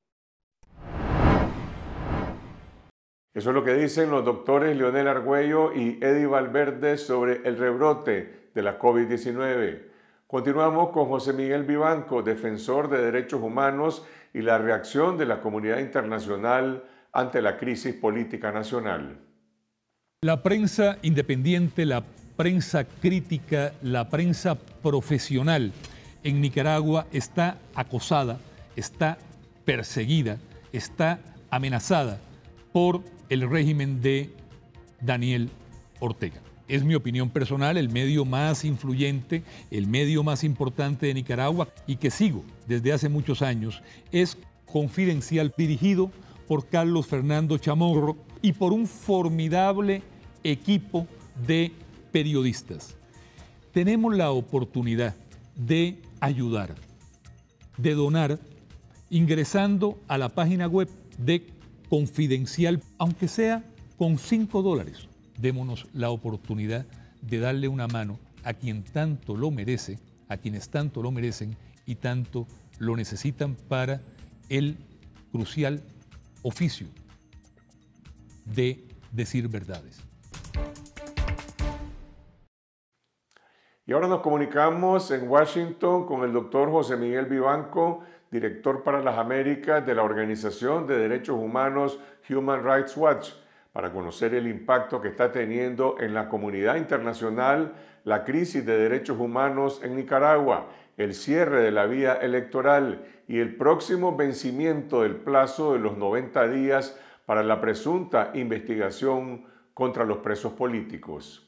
Eso es lo que dicen los doctores Leonel Argüello y Eddie Valverde sobre el rebrote de la COVID-19. Continuamos con José Miguel Vivanco, defensor de derechos humanos y la reacción de la comunidad internacional ante la crisis política nacional. La prensa independiente, la prensa crítica, la prensa profesional en Nicaragua está acosada, está perseguida, está amenazada por el régimen de Daniel Ortega. Es mi opinión personal, el medio más influyente, el medio más importante de Nicaragua y que sigo desde hace muchos años, es Confidencial, dirigido por Carlos Fernando Chamorro y por un formidable equipo de periodistas, tenemos la oportunidad de ayudar, de donar, ingresando a la página web de Confidencial, aunque sea con 5 dólares, démonos la oportunidad de darle una mano a quien tanto lo merece, a quienes tanto lo merecen y tanto lo necesitan para el crucial oficio de decir verdades. Y ahora nos comunicamos en Washington con el doctor José Miguel Vivanco, director para las Américas de la Organización de Derechos Humanos Human Rights Watch, para conocer el impacto que está teniendo en la comunidad internacional la crisis de derechos humanos en Nicaragua, el cierre de la vía electoral y el próximo vencimiento del plazo de los 90 días para la presunta investigación contra los presos políticos.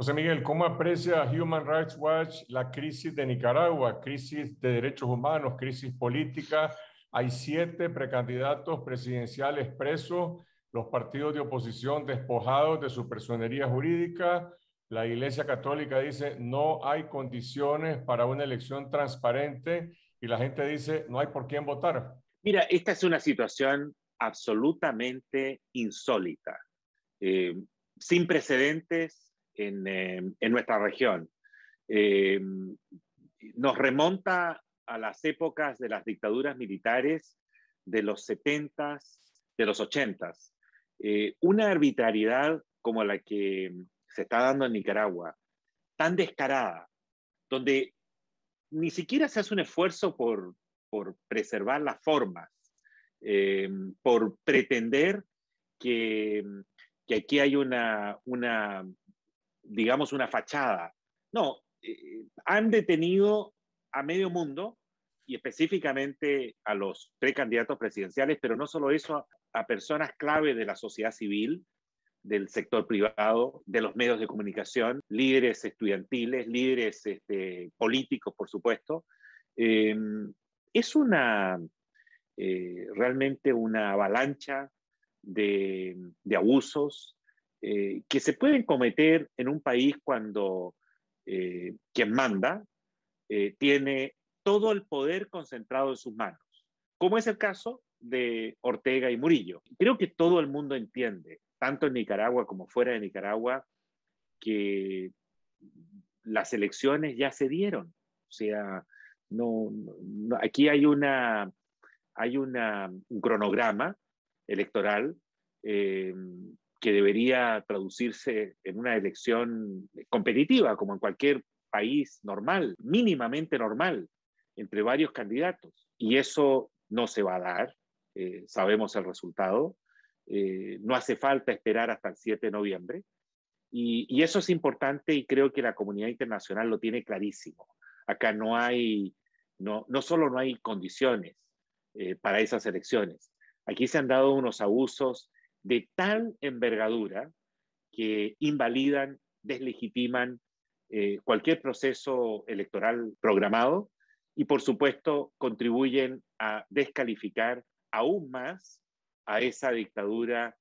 José Miguel, ¿cómo aprecia Human Rights Watch la crisis de Nicaragua, crisis de derechos humanos, crisis política? Hay siete precandidatos presidenciales presos, los partidos de oposición despojados de su personería jurídica. La Iglesia Católica dice no hay condiciones para una elección transparente y la gente dice no hay por quién votar. Mira, esta es una situación absolutamente insólita, eh, sin precedentes en, em, en nuestra región. Eh, nos remonta a las épocas de las dictaduras militares de los 70 de los 80 eh, una arbitrariedad como la que se está dando en Nicaragua, tan descarada, donde ni siquiera se hace un esfuerzo por, por preservar las formas, eh, por pretender que, que aquí hay una, una, digamos, una fachada. No, eh, eh, han detenido a medio mundo y específicamente a los precandidatos presidenciales, pero no solo eso, a, personas clave de la sociedad civil, del sector privado, de los medios de comunicación, líderes estudiantiles, líderes este, políticos, por supuesto. Em, es una, eh, realmente una avalancha de abusos, eh, que se pueden cometer en un país cuando eh, quien manda eh, tiene todo el poder concentrado en sus manos, como es el caso de Ortega y Murillo. Creo que todo el mundo entiende, tanto en Nicaragua como fuera de Nicaragua, que las elecciones ya se dieron. O sea, no, aquí hay, una, hay una, un cronograma electoral que debería traducirse en una elección competitiva, como en cualquier país normal, mínimamente normal, entre varios candidatos. Y eso no se va a dar, eh, sabemos el resultado, eh, no hace falta esperar hasta el 7 de noviembre. Y, eso es importante y creo que la comunidad internacional lo tiene clarísimo. Acá no hay, no, no solo no hay condiciones eh, para esas elecciones, aquí se han dado unos abusos de tal envergadura que invalidan, deslegitiman eh, cualquier proceso electoral programado y, por supuesto, contribuyen a descalificar aún más a esa dictadura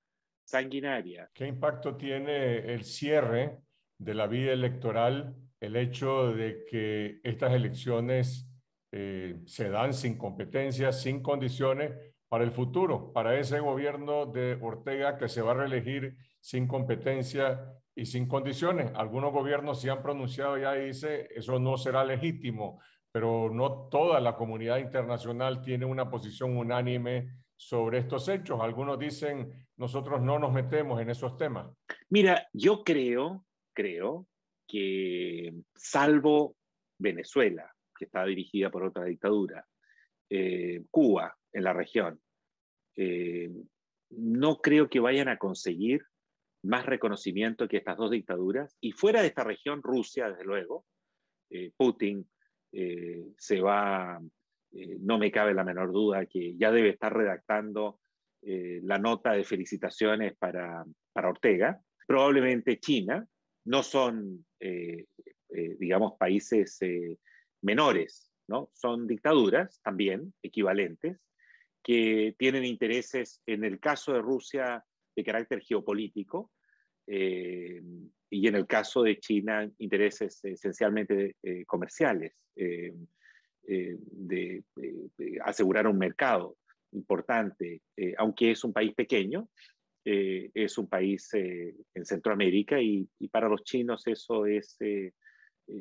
sanguinaria. ¿Qué impacto tiene el cierre de la vida electoral el hecho de que estas elecciones eh, se dan sin competencias, sin condiciones, para el futuro, para ese gobierno de Ortega que se va a reelegir sin competencia y sin condiciones. Algunos gobiernos se han pronunciado ya y dice eso no será legítimo, pero no toda la comunidad internacional tiene una posición unánime sobre estos hechos. Algunos dicen nosotros no nos metemos en esos temas. Mira, yo creo, creo que salvo Venezuela, que está dirigida por otra dictadura, eh, Cuba, en la región. Eh, no creo que vayan a conseguir más reconocimiento que estas dos dictaduras. Y fuera de esta región, Rusia, desde luego, eh, Putin eh, se va, no me cabe la menor duda que ya debe estar redactando la nota de felicitaciones para, para Ortega. Probablemente China, no son, digamos, países menores, ¿no? Son dictaduras también equivalentes, que tienen intereses, en el caso de Rusia, de carácter geopolítico, eh, y en el caso de China, intereses esencialmente eh, comerciales, eh, de, asegurar un mercado importante, aunque es un país pequeño, es un país en Centroamérica y, y, para los chinos eso es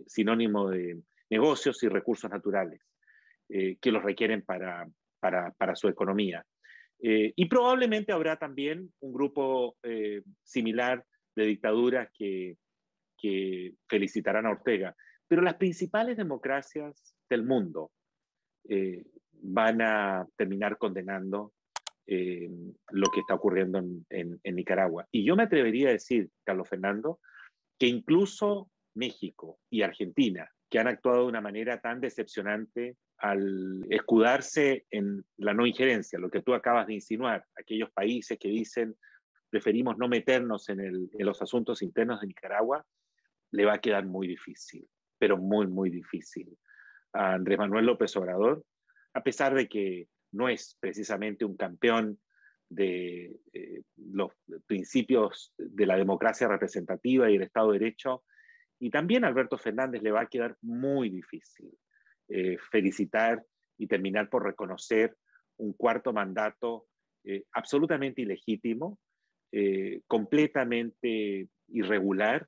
sinónimo de negocios y recursos naturales que los requieren para para, su economía. Eh, y probablemente habrá también un grupo eh, similar de dictaduras que, felicitarán a Ortega. Pero las principales democracias del mundo eh, van a terminar condenando lo que está ocurriendo en Nicaragua. Y yo me atrevería a decir, Carlos Fernando, que incluso México y Argentina, que han actuado de una manera tan decepcionante al escudarse en la no injerencia, lo que tú acabas de insinuar, aquellos países que dicen preferimos no meternos en, los asuntos internos de Nicaragua, le va a quedar muy difícil, pero muy, muy difícil a Andrés Manuel López Obrador, a pesar de que no es precisamente un campeón de eh, los principios de la democracia representativa y el Estado de Derecho, y también a Alberto Fernández le va a quedar muy difícil eh, felicitar y terminar por reconocer un cuarto mandato eh, absolutamente ilegítimo, eh, completamente irregular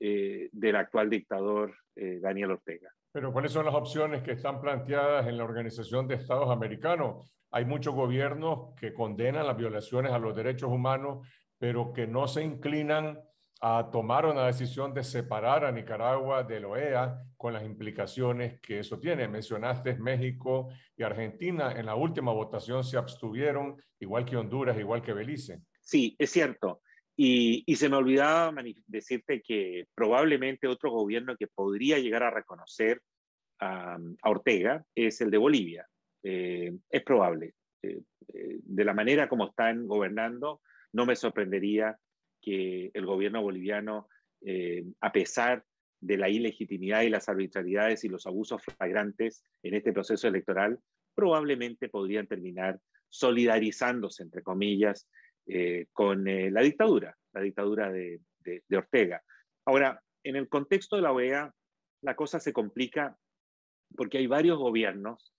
del actual dictador Daniel Ortega. Pero ¿cuáles son las opciones que están planteadas en la Organización de Estados Americanos? Hay muchos gobiernos que condenan las violaciones a los derechos humanos, pero que no se inclinan a tomar una decisión de separar a Nicaragua del OEA con las implicaciones que eso tiene. Mencionaste México y Argentina. En la última votación se abstuvieron, igual que Honduras, igual que Belice. Sí, es cierto. Y, se me olvidaba decirte que probablemente otro gobierno que podría llegar a reconocer a, Ortega es el de Bolivia. Eh, es probable. Eh, eh, de la manera como están gobernando, no me sorprendería que el gobierno boliviano, eh, a pesar de la ilegitimidad y las arbitrariedades y los abusos flagrantes en este proceso electoral, probablemente podrían terminar solidarizándose, entre comillas, eh, con eh, la dictadura, la dictadura de, de, Ortega. Ahora, en el contexto de la OEA, la cosa se complica porque hay varios gobiernos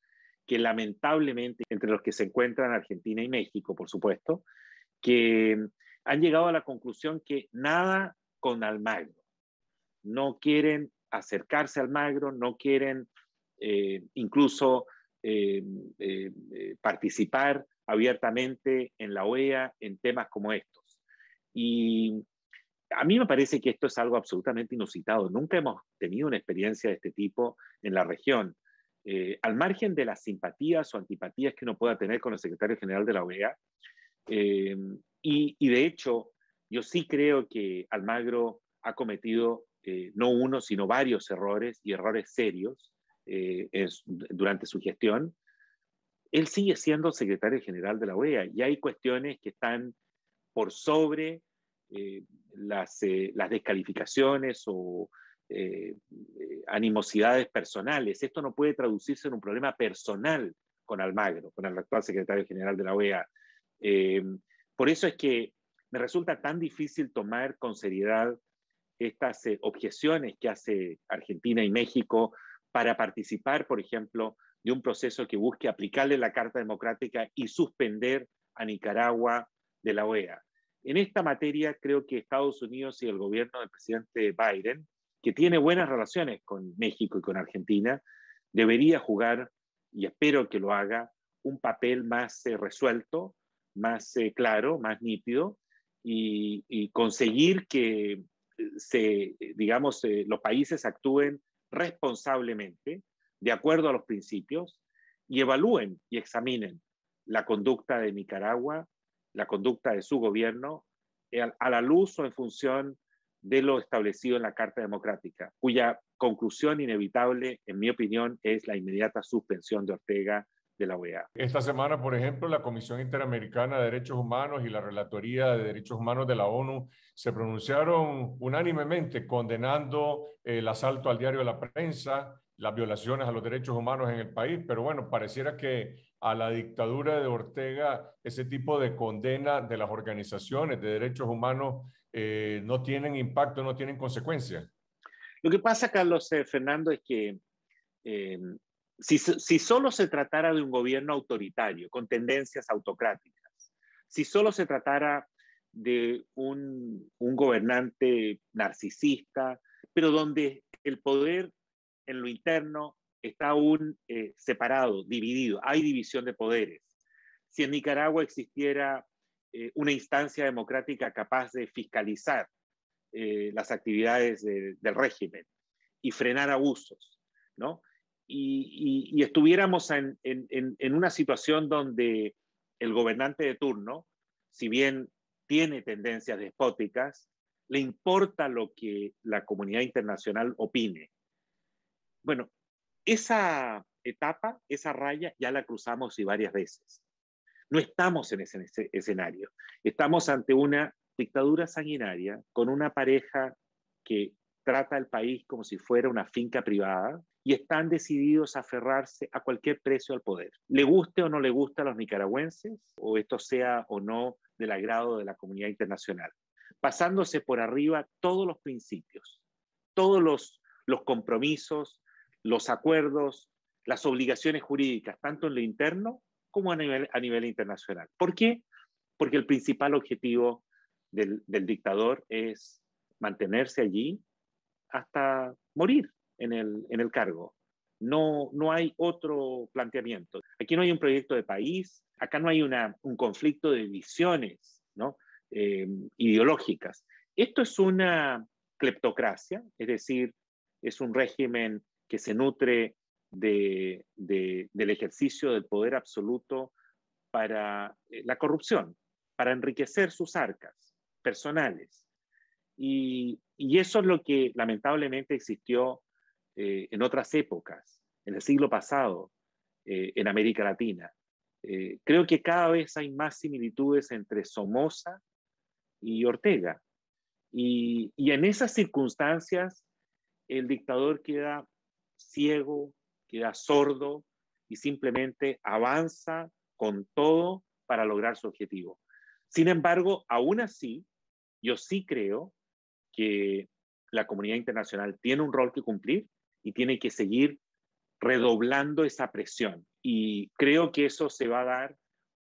que lamentablemente, entre los que se encuentran Argentina y México, por supuesto, que han llegado a la conclusión que nada con Almagro. No quieren acercarse al Magro no quieren eh, incluso eh, eh, participar abiertamente en la OEA en temas como estos. Y a mí me parece que esto es algo absolutamente inusitado. Nunca hemos tenido una experiencia de este tipo en la región. al margen de las simpatías o antipatías que uno pueda tener con el secretario general de la OEA, y, de hecho, yo sí creo que Almagro ha cometido eh, no uno, sino varios errores y errores serios eh, durante su gestión. Él sigue siendo secretario general de la OEA y hay cuestiones que están por sobre eh, las, descalificaciones o animosidades personales. Esto no puede traducirse en un problema personal con Almagro, con el actual secretario general de la OEA. Por eso es que me resulta tan difícil tomar con seriedad estas eh, objeciones que hace Argentina y México para participar, por ejemplo, de un proceso que busque aplicarle la Carta Democrática y suspender a Nicaragua de la OEA. En esta materia creo que Estados Unidos y el gobierno del presidente Biden, que tiene buenas relaciones con México y con Argentina, debería jugar, y espero que lo haga, un papel más eh, resuelto más eh, claro, más nítido y, conseguir que eh, se, eh, digamos, los países actúen responsablemente, de acuerdo a los principios, y evalúen y examinen la conducta de Nicaragua, la conducta de su gobierno, a la luz o en función de lo establecido en la Carta Democrática, cuya conclusión inevitable, en mi opinión, es la inmediata suspensión de Ortega de la OEA. Esta semana, por ejemplo, la Comisión Interamericana de Derechos Humanos y la Relatoría de Derechos Humanos de la ONU se pronunciaron unánimemente condenando eh, el asalto al diario de la prensa, las violaciones a los derechos humanos en el país, pero bueno, pareciera que a la dictadura de Ortega ese tipo de condena de las organizaciones de derechos humanos eh, no tienen impacto, no tienen consecuencias. Lo que pasa, Carlos eh, Fernando, es que si, solo se tratara de un gobierno autoritario, con tendencias autocráticas, si solo se tratara de un, gobernante narcisista, pero donde el poder en lo interno está aún eh, separado, dividido, hay división de poderes. Si en Nicaragua existiera eh, una instancia democrática capaz de fiscalizar eh, las actividades del régimen y frenar abusos, ¿no? y, estuviéramos en, una situación donde el gobernante de turno, si bien tiene tendencias despóticas, le importa lo que la comunidad internacional opine. Bueno, esa etapa, esa raya, ya la cruzamos y varias veces. No estamos en ese escenario. Estamos ante una dictadura sanguinaria con una pareja que trata al país como si fuera una finca privada, y están decididos a aferrarse a cualquier precio al poder. Le guste o no le guste a los nicaragüenses, o esto sea o no del agrado de la comunidad internacional, pasándose por arriba todos los principios, todos los, compromisos, los acuerdos, las obligaciones jurídicas, tanto en lo interno como a nivel, internacional. ¿Por qué? Porque el principal objetivo del dictador es mantenerse allí hasta morir, en el, cargo. No, no hay otro planteamiento. Aquí no hay un proyecto de país, acá no hay un conflicto de visiones em, ideológicas. Esto es una cleptocracia, es decir, es un régimen que se nutre del ejercicio del poder absoluto para eh, la corrupción, para enriquecer sus arcas personales. Y, y eso es lo que lamentablemente existió eh, en otras épocas, en el siglo pasado, eh, en América Latina. Eh, creo que cada vez hay más similitudes entre Somoza y Ortega. y en esas circunstancias, el dictador queda ciego, queda sordo y simplemente avanza con todo para lograr su objetivo. Sin embargo, aún así, yo sí creo que la comunidad internacional tiene un rol que cumplir y tiene que seguir redoblando esa presión. Y creo que eso se va a dar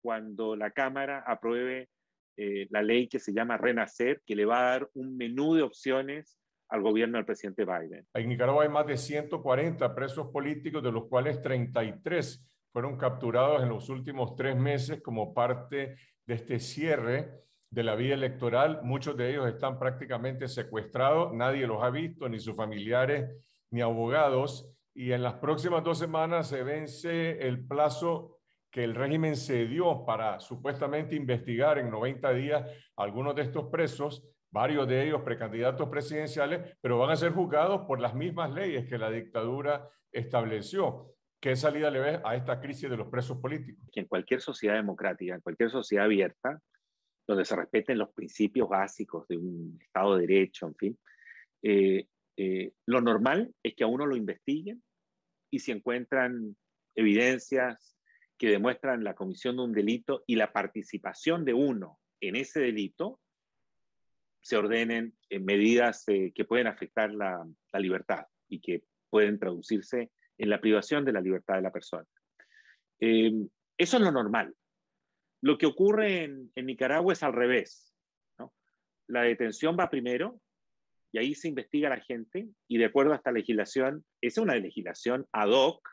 cuando la Cámara apruebe eh, la ley que se llama Renacer, que le va a dar un menú de opciones al gobierno del presidente Biden. En Nicaragua hay más de 140 presos políticos, de los cuales 33 fueron capturados en los últimos tres meses como parte de este cierre de la vía electoral. Muchos de ellos están prácticamente secuestrados, nadie los ha visto, ni sus familiares ni abogados, y en las próximas dos semanas se vence el plazo que el régimen se dio para supuestamente investigar en 90 días algunos de estos presos, varios de ellos precandidatos presidenciales, pero van a ser juzgados por las mismas leyes que la dictadura estableció. ¿Qué salida le ves a esta crisis de los presos políticos? en cualquier sociedad democrática, en cualquier sociedad abierta, donde se respeten los principios básicos de un Estado de Derecho, en fin, eh, eh, lo normal es que a uno lo investiguen y si encuentran evidencias que demuestran la comisión de un delito y la participación de uno en ese delito, se ordenen eh, medidas eh, que pueden afectar la, libertad y que pueden traducirse en la privación de la libertad de la persona. eso es lo normal. Lo que ocurre en, Nicaragua es al revés. La detención va primero y ahí se investiga la gente y de acuerdo a esta legislación, es una legislación ad hoc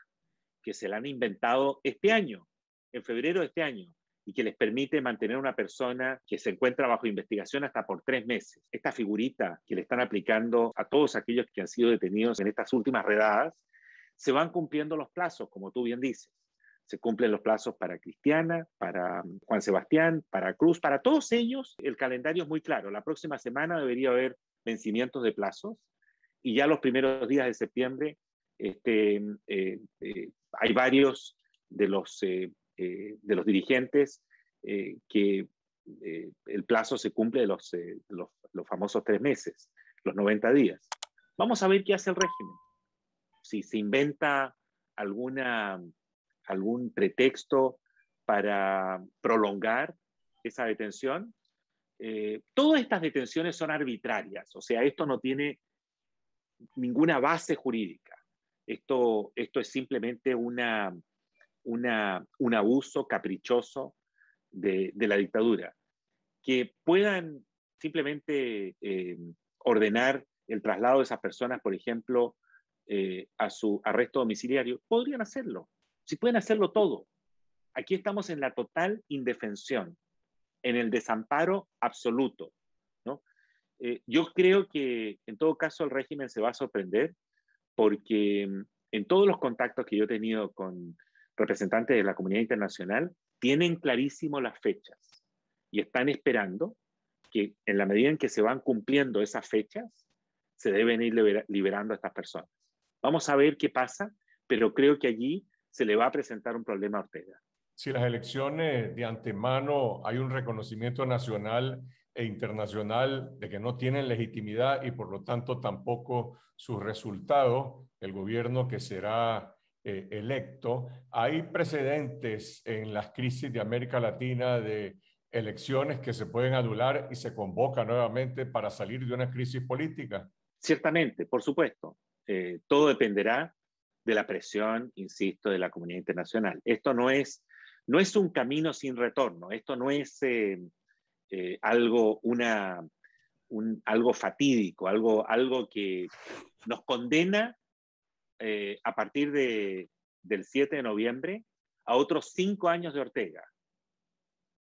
que se la han inventado este año, en febrero de este año, y que les permite mantener a una persona que se encuentra bajo investigación hasta por tres meses. Esta figurita que le están aplicando a todos aquellos que han sido detenidos en estas últimas redadas, se van cumpliendo los plazos, como tú bien dices. Se cumplen los plazos para Cristiana, para mm, Juan Sebastián, para Cruz, para todos ellos. El calendario es muy claro. La próxima semana debería haber vencimientos de plazos y ya los primeros días de septiembre este, eh, eh, hay varios de los, eh, de los dirigentes que el plazo se cumple de los, los, famosos tres meses, los 90 días. Vamos a ver qué hace el régimen. Si se inventa alguna, algún pretexto para prolongar esa detención, eh, todas estas detenciones son arbitrarias, o sea, esto no tiene ninguna base jurídica. Esto, esto es simplemente una, un abuso caprichoso de, la dictadura. Que puedan simplemente eh, ordenar el traslado de esas personas, por ejemplo, eh, a su arresto domiciliario, podrían hacerlo. Si pueden hacerlo todo. Aquí estamos en la total indefensión en el desamparo absoluto. ¿no? Eh, yo creo que en todo caso el régimen se va a sorprender porque mm, en todos los contactos que yo he tenido con representantes de la comunidad internacional, tienen clarísimo las fechas y están esperando que en la medida en que se van cumpliendo esas fechas, se deben ir liberando a estas personas. Vamos a ver qué pasa, pero creo que allí se le va a presentar un problema a Ortega si las elecciones de antemano hay un reconocimiento nacional e internacional de que no tienen legitimidad y por lo tanto tampoco su resultado, el gobierno que será eh, electo. Hay precedentes en las crisis de América Latina de elecciones que se pueden adular y se convoca nuevamente para salir de una crisis política. Ciertamente, por supuesto. Eh, todo dependerá de la presión, insisto, de la comunidad internacional. Esto no es no es un camino sin retorno, esto no es eh, eh, algo, una, algo fatídico, algo, algo que nos condena eh, a partir del 7 de noviembre a otros cinco años de Ortega.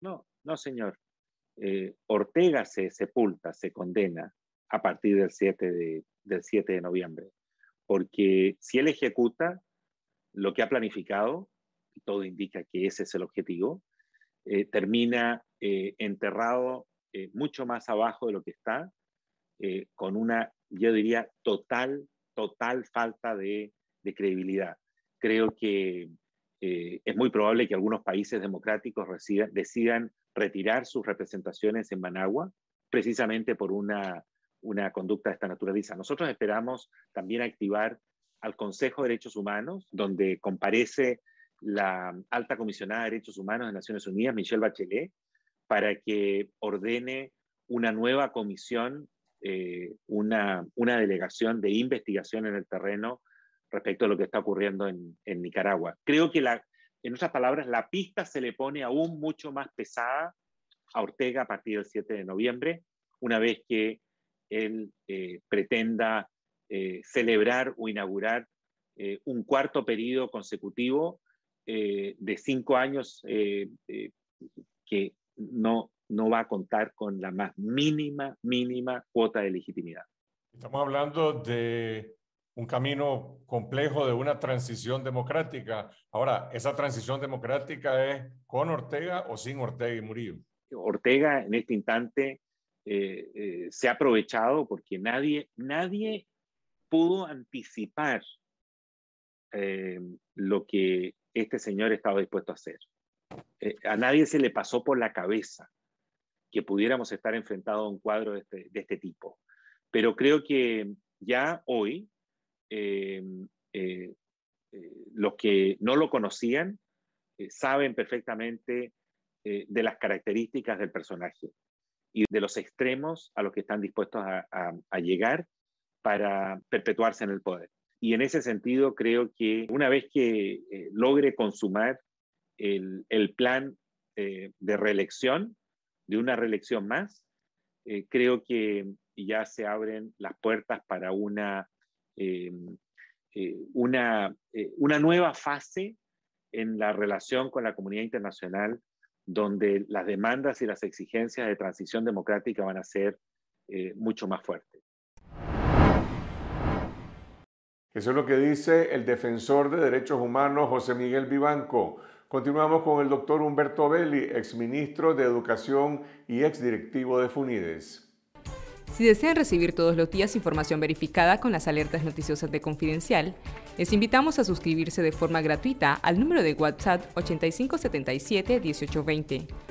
No, no, señor. Ortega se sepulta, se condena a partir del 7 de, del 7 de noviembre, porque si él ejecuta lo que ha planificado, todo indica que ese es el objetivo, eh, termina eh, enterrado eh, mucho más abajo de lo que está, con una, yo diría, total, total falta de, credibilidad. Creo que es muy probable que algunos países democráticos decidan retirar sus representaciones en Managua, precisamente por una, una conducta de esta naturaleza. Nosotros esperamos también activar al Consejo de Derechos Humanos, donde comparece la alta comisionada de Derechos Humanos de Naciones Unidas, Michelle Bachelet, para que ordene una nueva comisión, eh, una, una, delegación de investigación en el terreno respecto a lo que está ocurriendo en, Nicaragua. Creo que, la, en otras palabras, la pista se le pone aún mucho más pesada a Ortega a partir del 7 de noviembre, una vez que él eh, pretenda eh, celebrar o inaugurar un cuarto periodo consecutivo eh, de cinco años eh, eh, que no, no va a contar con la más mínima, mínima cuota de legitimidad. Estamos hablando de un camino complejo de una transición democrática. Ahora, ¿esa transición democrática es con Ortega o sin Ortega y Murillo? Ortega en este instante se ha aprovechado porque nadie, nadie pudo anticipar lo que este señor estaba dispuesto a hacer. Eh, a nadie se le pasó por la cabeza que pudiéramos estar enfrentados a un cuadro de este, este tipo. Pero creo que ya hoy eh, eh, los que no lo conocían saben perfectamente de las características del personaje y de los extremos a los que están dispuestos a llegar para perpetuarse en el poder. Y en ese sentido, creo que una vez que eh, logre consumar el, plan eh, de reelección, de una reelección más, eh, creo que ya se abren las puertas para una, una, una nueva fase en la relación con la comunidad internacional, donde las demandas y las exigencias de transición democrática van a ser mucho más fuertes. Eso es lo que dice el defensor de derechos humanos José Miguel Vivanco. Continuamos con el doctor Humberto Belli, exministro de Educación y exdirectivo de FUNIDES. Si desean recibir todos los días información verificada con las alertas noticiosas de Confidencial, les invitamos a suscribirse de forma gratuita al número de WhatsApp 8577 1820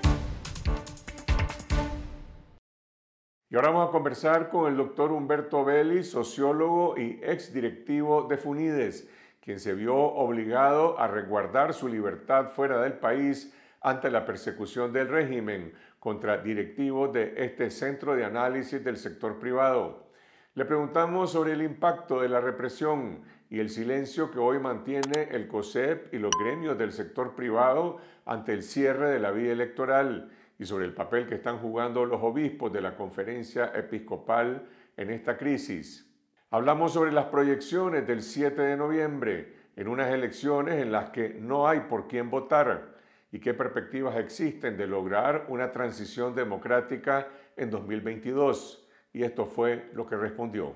Y ahora vamos a conversar con el doctor Humberto Belli, sociólogo y ex exdirectivo de Funides, quien se vio obligado a resguardar su libertad fuera del país ante la persecución del régimen contra directivos de este centro de análisis del sector privado. Le preguntamos sobre el impacto de la represión y el silencio que hoy mantiene el COSEP y los gremios del sector privado ante el cierre de la vía electoral y sobre el papel que están jugando los obispos de la conferencia episcopal en esta crisis. Hablamos sobre las proyecciones del 7 de noviembre, en unas elecciones en las que no hay por quién votar y qué perspectivas existen de lograr una transición democrática en 2022. Y esto fue lo que respondió.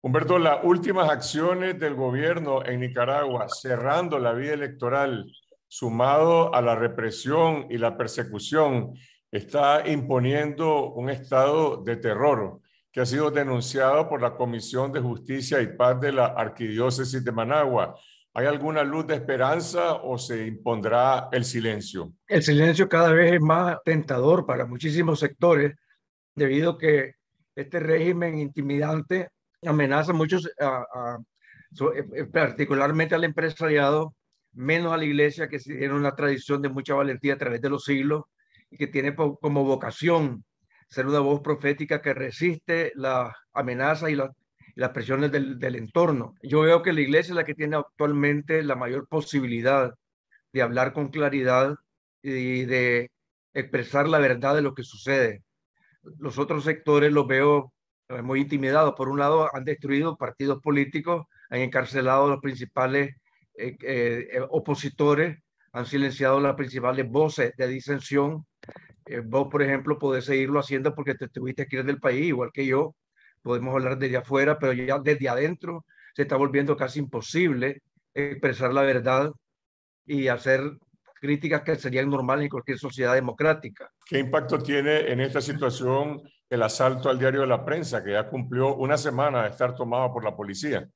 Humberto, las últimas acciones del gobierno en Nicaragua cerrando la vía electoral sumado a la represión y la persecución, está imponiendo un estado de terror que ha sido denunciado por la Comisión de Justicia y Paz de la Arquidiócesis de Managua. ¿Hay alguna luz de esperanza o se impondrá el silencio? El silencio cada vez es más tentador para muchísimos sectores debido a que este régimen intimidante amenaza muchos, a, a, eh, eh, particularmente al empresariado menos a la iglesia que tiene una tradición de mucha valentía a través de los siglos y que tiene como vocación ser una voz profética que resiste las amenazas y, las presiones del, del, entorno. Yo veo que la iglesia es la que tiene actualmente la mayor posibilidad de hablar con claridad y de expresar la verdad de lo que sucede. Los otros sectores los veo eh, muy intimidados. Por un lado, han destruido partidos políticos, han encarcelado a los principales eh, eh, eh, opositores han silenciado las principales voces de disensión. vos, por ejemplo, podés seguirlo haciendo porque te estuviste aquí del país, igual que yo. Podemos hablar desde afuera, pero ya desde adentro se está volviendo casi imposible expresar la verdad y hacer críticas que serían normales en cualquier sociedad democrática. ¿Qué impacto tiene en esta situación el asalto al diario de la prensa, que ya cumplió una semana de estar tomado por la policía?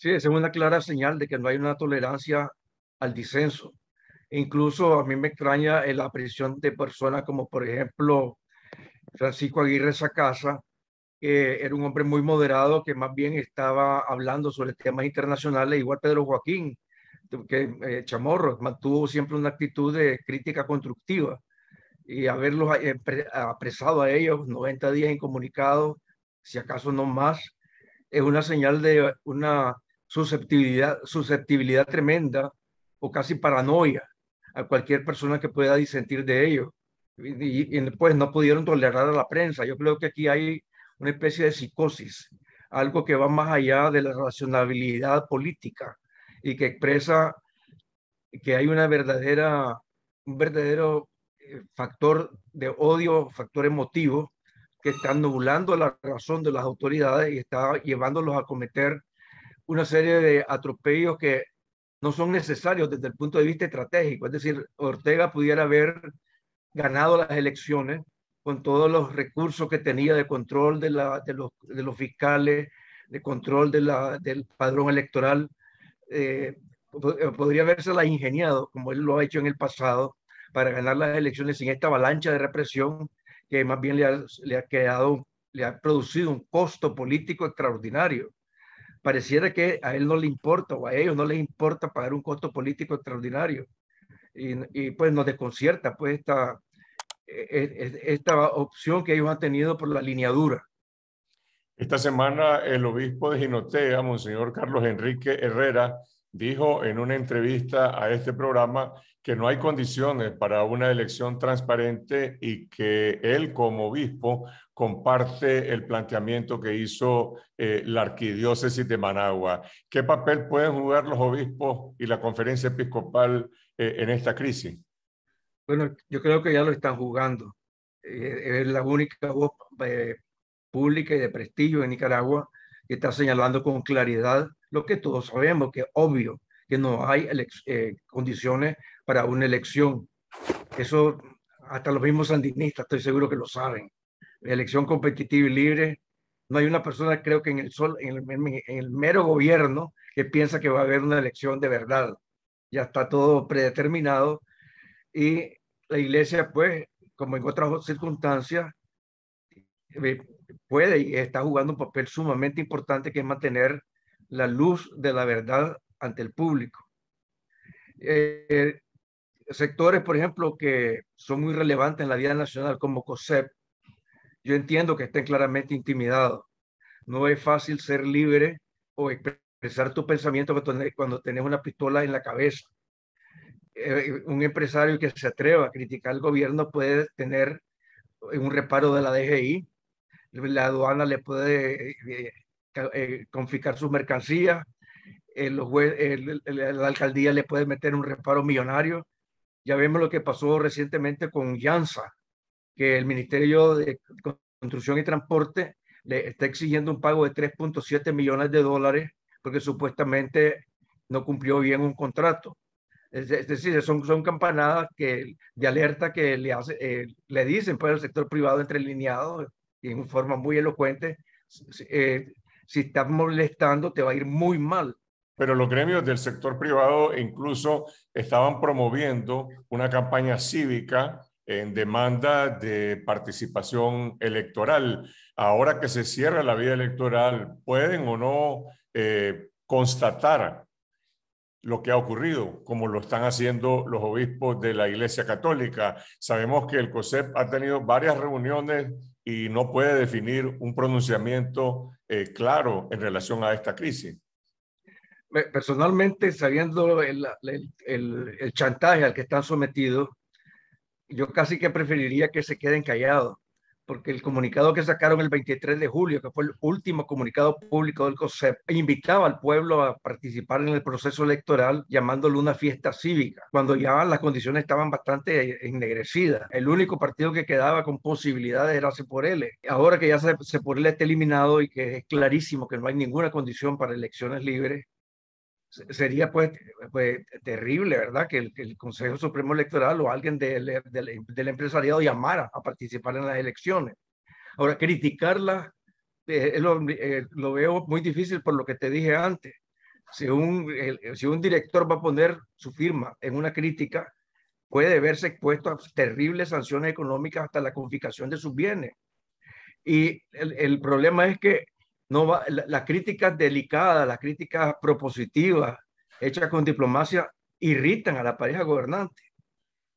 Sí, esa es una clara señal de que no hay una tolerancia al disenso. E incluso a mí me extraña la prisión de personas como, por ejemplo, Francisco Aguirre Sacasa, que era un hombre muy moderado que más bien estaba hablando sobre temas internacionales, igual Pedro Joaquín, que eh, Chamorro mantuvo siempre una actitud de crítica constructiva y haberlos eh, apresado a ellos 90 días incomunicados, si acaso no más, es una señal de una susceptibilidad, susceptibilidad tremenda o casi paranoia a cualquier persona que pueda disentir de ello. Y, después pues no pudieron tolerar a la prensa. Yo creo que aquí hay una especie de psicosis, algo que va más allá de la racionalidad política y que expresa que hay una verdadera, un verdadero eh, factor de odio, factor emotivo, que está nublando la razón de las autoridades y está llevándolos a cometer una serie de atropellos que no son necesarios desde el punto de vista estratégico. Es decir, Ortega pudiera haber ganado las elecciones con todos los recursos que tenía de control de, de, los, de los, fiscales, de control de del padrón electoral. Eh, eh, podría haberse la ingeniado, como él lo ha hecho en el pasado, para ganar las elecciones sin esta avalancha de represión que más bien le ha, le quedado, le ha producido un costo político extraordinario pareciera que a él no le importa o a ellos no les importa pagar un costo político extraordinario. Y, pues nos desconcierta pues esta, e, e, e, esta opción que ellos han tenido por la lineadura. Esta semana el obispo de Ginotea, Monseñor Carlos Enrique Herrera, dijo en una entrevista a este programa que no hay condiciones para una elección transparente y que él como obispo comparte el planteamiento que hizo eh, la arquidiócesis de Managua. ¿Qué papel pueden jugar los obispos y la conferencia episcopal eh, en esta crisis? Bueno, yo creo que ya lo están jugando. Eh, es la única voz pública y de prestigio en Nicaragua que está señalando con claridad lo que todos sabemos, que es obvio, que no hay condiciones para una elección. Eso hasta los mismos sandinistas estoy seguro que lo saben. Elección competitiva y libre. No hay una persona, creo que en el, sol, en el, mero gobierno, que piensa que va a haber una elección de verdad. Ya está todo predeterminado. Y la iglesia, pues, como en otras circunstancias, eh, puede y está jugando un papel sumamente importante que es mantener la luz de la verdad ante el público. Eh, eh sectores, por ejemplo, que son muy relevantes en la vida nacional, como COSEP, yo entiendo que estén claramente intimidados. No es fácil ser libre o expresar tu pensamiento cuando tenés una pistola en la cabeza. Eh, un empresario que se atreva a criticar al gobierno puede tener un reparo de la DGI, la aduana le puede eh, eh, confiscar sus mercancías, la alcaldía le puede meter un reparo millonario. Ya vemos lo que pasó recientemente con Yanza que el Ministerio de Construcción y Transporte le está exigiendo un pago de 3.7 millones de dólares porque supuestamente no cumplió bien un contrato. Es, decir, son, son campanadas que, de alerta que le, hace, eh, le dicen pues, el sector privado entrelineado y en forma muy elocuente, eh, si estás molestando te va a ir muy mal pero los gremios del sector privado incluso estaban promoviendo una campaña cívica en demanda de participación electoral. Ahora que se cierra la vía electoral, ¿pueden o no eh, constatar lo que ha ocurrido, como lo están haciendo los obispos de la Iglesia Católica? Sabemos que el COSEP ha tenido varias reuniones y no puede definir un pronunciamiento eh, claro en relación a esta crisis personalmente, sabiendo el, chantaje al que están sometidos, yo casi que preferiría que se queden callados, porque el comunicado que sacaron el 23 de julio, que fue el último comunicado público del COSEP, invitaba al pueblo a participar en el proceso electoral llamándolo una fiesta cívica, cuando ya las condiciones estaban bastante ennegrecidas. El único partido que quedaba con posibilidades era él. Ahora que ya él está eliminado y que es clarísimo que no hay ninguna condición para elecciones libres, sería pues, pues, terrible, ¿verdad? Que el, Consejo Supremo Electoral o alguien del, empresariado llamara a participar en las elecciones. Ahora, criticarla eh, eh, lo, veo muy difícil por lo que te dije antes. Si un, si un director va a poner su firma en una crítica, puede verse expuesto a terribles sanciones económicas hasta la confiscación de sus bienes. Y el problema es que no va, la, crítica delicada, las críticas propositivas, hechas con diplomacia, irritan a la pareja gobernante.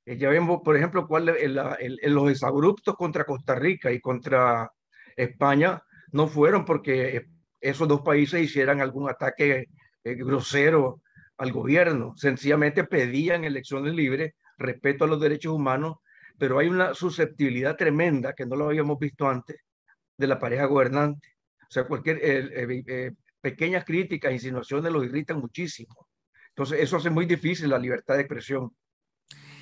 Eh, ya vemos, por ejemplo, cuál los desabruptos contra Costa Rica y contra España no fueron porque esos dos países hicieran algún ataque eh, grosero al gobierno. Sencillamente pedían elecciones libres, respeto a los derechos humanos, pero hay una susceptibilidad tremenda que no lo habíamos visto antes de la pareja gobernante sea, cualquier eh, pequeñas críticas, insinuaciones lo irritan muchísimo. Entonces, eso hace muy difícil la libertad de expresión.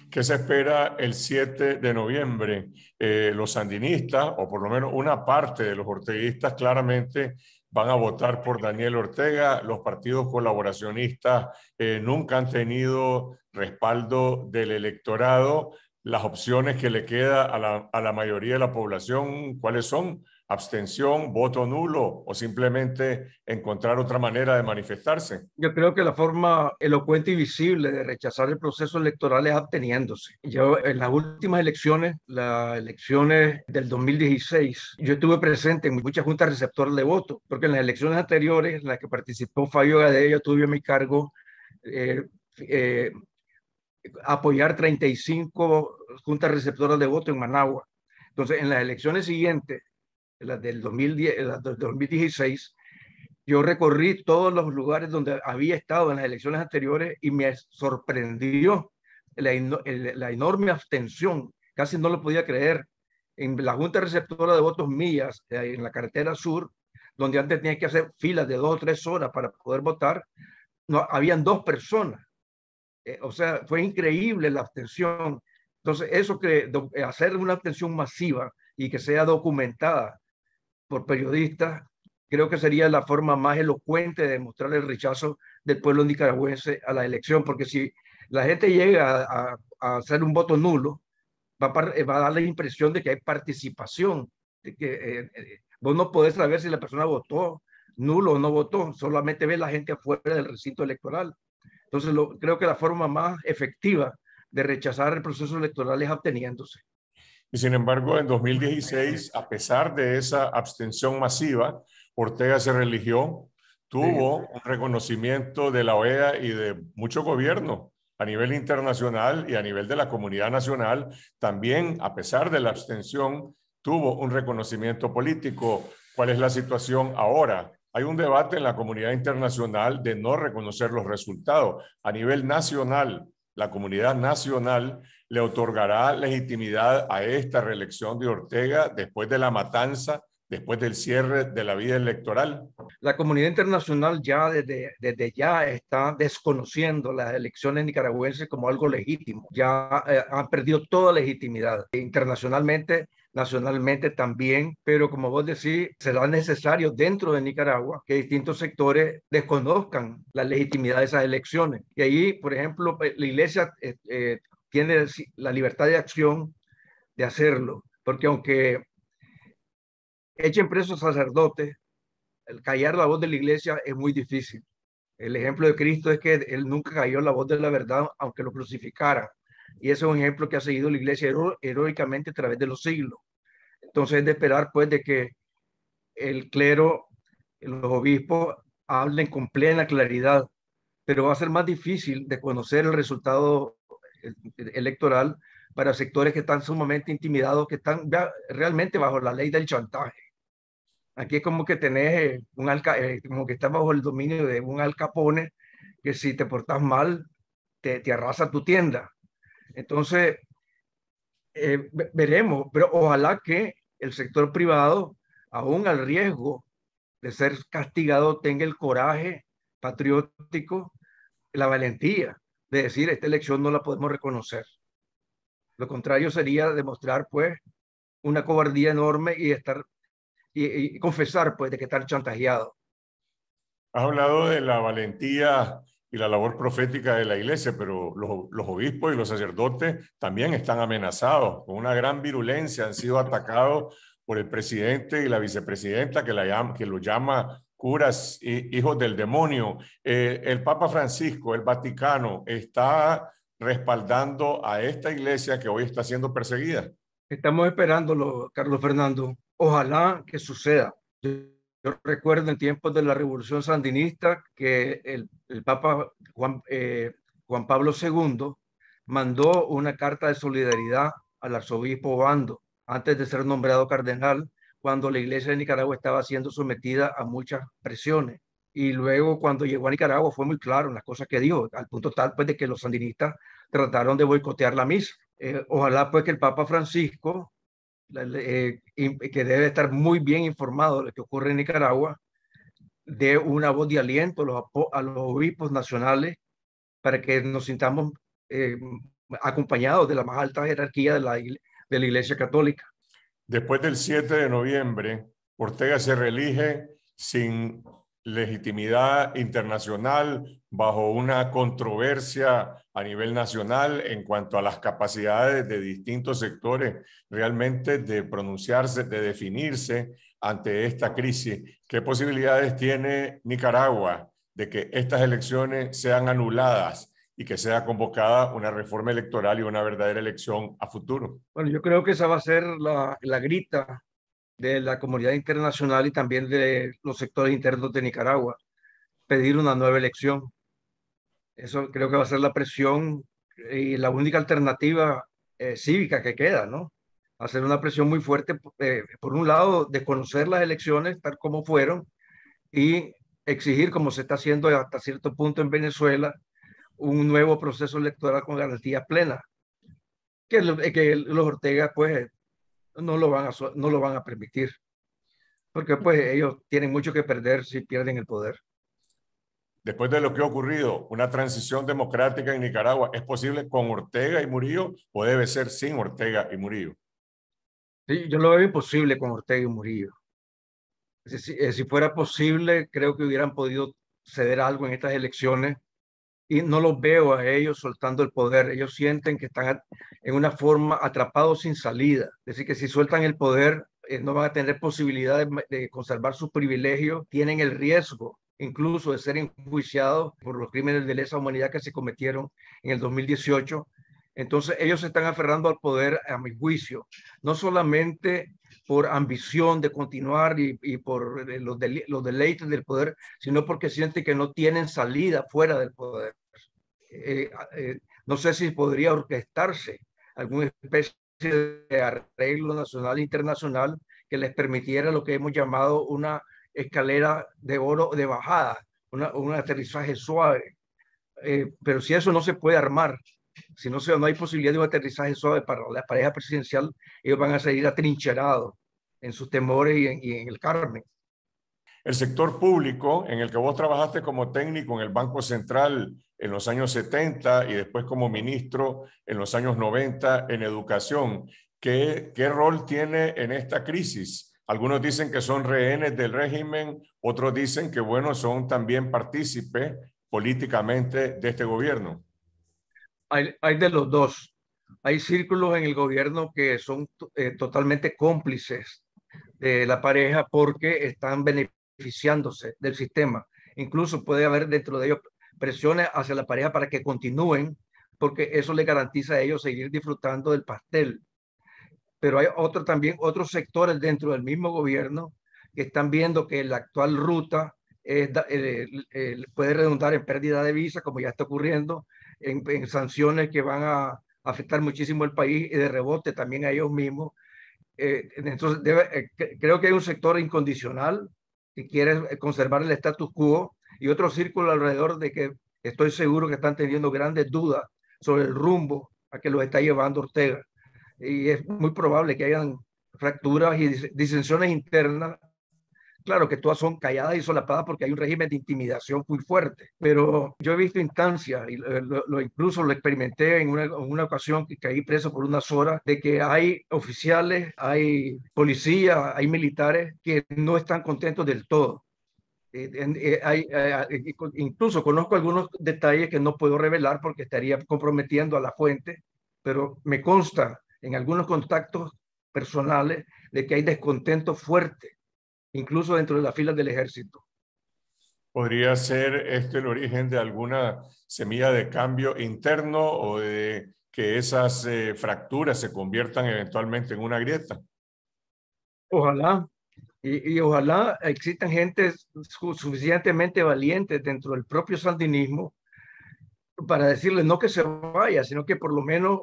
¿Qué se espera el 7 de noviembre? Eh, los sandinistas, o por lo menos una parte de los orteguistas, claramente van a votar por Daniel Ortega. Los partidos colaboracionistas eh, nunca han tenido respaldo del electorado. Las opciones que le queda a la, a la mayoría de la población, ¿cuáles son? abstención, voto nulo o simplemente encontrar otra manera de manifestarse? Yo creo que la forma elocuente y visible de rechazar el proceso electoral es absteniéndose. Yo en las últimas elecciones, las elecciones del 2016, yo estuve presente en muchas juntas receptoras de voto, porque en las elecciones anteriores, en las que participó Fabio de yo tuve mi cargo eh, eh, apoyar 35 juntas receptoras de voto en Managua. Entonces, en las elecciones siguientes, la del 2010, 2016, yo recorrí todos los lugares donde había estado en las elecciones anteriores y me sorprendió la, enorme abstención, casi no lo podía creer, en la Junta Receptora de Votos Millas, eh, en la carretera sur, donde antes tenía que hacer filas de dos o tres horas para poder votar, no, habían dos personas. Eh, o sea, fue increíble la abstención. Entonces, eso que hacer una abstención masiva y que sea documentada por periodistas, creo que sería la forma más elocuente de demostrar el rechazo del pueblo nicaragüense a la elección, porque si la gente llega a, hacer un voto nulo, va a, eh, va a, dar la impresión de que hay participación, de que eh, eh, vos no podés saber si la persona votó nulo o no votó, solamente ves la gente afuera del recinto electoral. Entonces, creo que la forma más efectiva de rechazar el proceso electoral es absteniéndose. Y sin embargo, en 2016, a pesar de esa abstención masiva, Ortega se religió, tuvo un reconocimiento de la OEA y de mucho gobierno a nivel internacional y a nivel de la comunidad nacional. También, a pesar de la abstención, tuvo un reconocimiento político. ¿Cuál es la situación ahora? Hay un debate en la comunidad internacional de no reconocer los resultados. A nivel nacional, la comunidad nacional le otorgará legitimidad a esta reelección de Ortega después de la matanza, después del cierre de la vida electoral? La comunidad internacional ya desde, desde ya está desconociendo las elecciones nicaragüenses como algo legítimo. Ya eh, han perdido toda legitimidad e internacionalmente nacionalmente también, pero como vos decís, será necesario dentro de Nicaragua que distintos sectores desconozcan la legitimidad de esas elecciones. Y ahí, por ejemplo, eh, la iglesia eh, tiene la libertad de acción de hacerlo, porque aunque echen preso sacerdotes, el callar la voz de la iglesia es muy difícil. El ejemplo de Cristo es que él nunca cayó la voz de la verdad, aunque lo crucificara. Y ese es un ejemplo que ha seguido la iglesia heroicamente a través de los siglos. Entonces es de esperar, pues, de que el clero, los obispos, hablen con plena claridad, pero va a ser más difícil de conocer el resultado e, electoral para sectores que están sumamente intimidados, que están realmente bajo la ley del chantaje. Aquí es como que tenés eh, un eh, como que estás bajo el dominio de un alcapone que si te portas mal, te, arrasa tu tienda. Entonces, eh, veremos, pero ojalá que el sector privado, aún al riesgo de ser castigado, tenga el coraje patriótico, la valentía de decir, esta elección no la podemos reconocer. Lo contrario sería demostrar, pues, una cobardía enorme y estar y, confesar, pues, de que estar chantajeado. Has hablado de la valentía y la labor profética de la iglesia, pero los, obispos y los sacerdotes también están amenazados con una gran virulencia, han sido atacados por el presidente y la vicepresidenta que, que lo llama curas hijos del demonio. Eh, el Papa Francisco, el Vaticano, está respaldando a esta iglesia que hoy está siendo perseguida. Estamos esperándolo, Carlos Fernando. Ojalá que suceda. Yo, recuerdo en tiempos de la Revolución Sandinista que el, Papa Juan, eh, Juan Pablo II mandó una carta de solidaridad al arzobispo Bando antes de ser nombrado cardenal cuando la iglesia de Nicaragua estaba siendo sometida a muchas presiones. Y luego cuando llegó a Nicaragua fue muy claro en las cosas que dijo, al punto tal pues de que los sandinistas trataron de boicotear la misa. Eh, ojalá pues que el Papa Francisco, eh, que debe estar muy bien informado de lo que ocurre en Nicaragua, dé una voz de aliento a los, a los obispos nacionales para que nos sintamos eh, acompañados de la más alta jerarquía de la, de la Iglesia Católica. Después del 7 de noviembre, Ortega se reelige sin legitimidad internacional bajo una controversia a nivel nacional en cuanto a las capacidades de distintos sectores realmente de pronunciarse, de definirse ante esta crisis. ¿Qué posibilidades tiene Nicaragua de que estas elecciones sean anuladas y que sea convocada una reforma electoral y una verdadera elección a futuro. Bueno, yo creo que esa va a ser la, la grita de la comunidad internacional y también de los sectores internos de Nicaragua, pedir una nueva elección. Eso creo que va a ser la presión y la única alternativa eh, cívica que queda, ¿no? Hacer una presión muy fuerte, eh, por un lado, desconocer las elecciones tal como fueron y exigir, como se está haciendo hasta cierto punto en Venezuela, un nuevo proceso electoral con garantía plena, que, que los Ortega pues no lo, van a, no lo van a permitir, porque pues ellos tienen mucho que perder si pierden el poder. Después de lo que ha ocurrido, una transición democrática en Nicaragua, ¿es posible con Ortega y Murillo o debe ser sin Ortega y Murillo? Sí, yo lo veo imposible con Ortega y Murillo. Si, si eh, fuera posible, creo que hubieran podido ceder algo en estas elecciones y no los veo a ellos soltando el poder. Ellos sienten que están en una forma atrapados sin salida. Es decir, que si sueltan el poder, eh, no van a tener posibilidad de, de conservar sus privilegios, tienen el riesgo incluso de ser enjuiciados por los crímenes de lesa humanidad que se cometieron en el 2018. Entonces ellos se están aferrando al poder, a mi juicio, no solamente por ambición de continuar y, por eh, los, deleites del poder, sino porque sienten que no tienen salida fuera del poder. Eh, ah, eh, no sé si podría orquestarse alguna especie de arreglo nacional e internacional que les permitiera lo que hemos llamado una escalera de oro de bajada, un aterrizaje suave. pero si eso no se puede armar, si no, no hay posibilidad de un aterrizaje suave para la pareja presidencial, ellos van a salir atrincherados en sus temores y en, el Carmen. El sector público, en el que vos trabajaste como técnico en el Banco Central en los años 70 y después como ministro en los años 90 en educación, ¿qué, qué rol tiene en esta crisis? Algunos dicen que son rehenes del régimen, otros dicen que, bueno, son también partícipes políticamente de este gobierno. Hay, hay de los dos. Hay círculos en el gobierno que son eh, totalmente cómplices de la pareja porque están beneficiándose del sistema. Incluso puede haber dentro de ellos presiones hacia la pareja para que continúen porque eso le garantiza a ellos seguir disfrutando del pastel. Pero hay otro, también otros sectores dentro del mismo gobierno que están viendo que la actual ruta eh, eh, puede redundar en pérdida de visa, como ya está ocurriendo, en, sanciones que van a afectar muchísimo al país y de rebote también a ellos mismos eh, entonces eh, creo que hay un sector incondicional que quiere eh, conservar el status quo y otro círculo alrededor de que estoy seguro que están teniendo grandes dudas sobre el rumbo a que lo está llevando Ortega. Y es muy probable que hayan fracturas y disensiones internas Claro que todas son calladas y solapadas porque hay un régimen de intimidación muy fuerte, pero yo he visto instancias, y eh, lo, incluso lo experimenté en una, ocasión que caí preso por unas horas, de que hay oficiales, hay policías, hay militares que no están contentos del todo. Eh, eh, incluso conozco algunos detalles que no puedo revelar porque estaría comprometiendo a la fuente, pero me consta en algunos contactos personales de que hay descontento fuerte incluso dentro de las filas del ejército. ¿Podría ser este el origen de alguna semilla de cambio interno o de que esas eh, fracturas se conviertan eventualmente en una grieta? Ojalá, y, ojalá existan gentes suficientemente valientes dentro del propio sandinismo para decirle no que se vaya, sino que por lo menos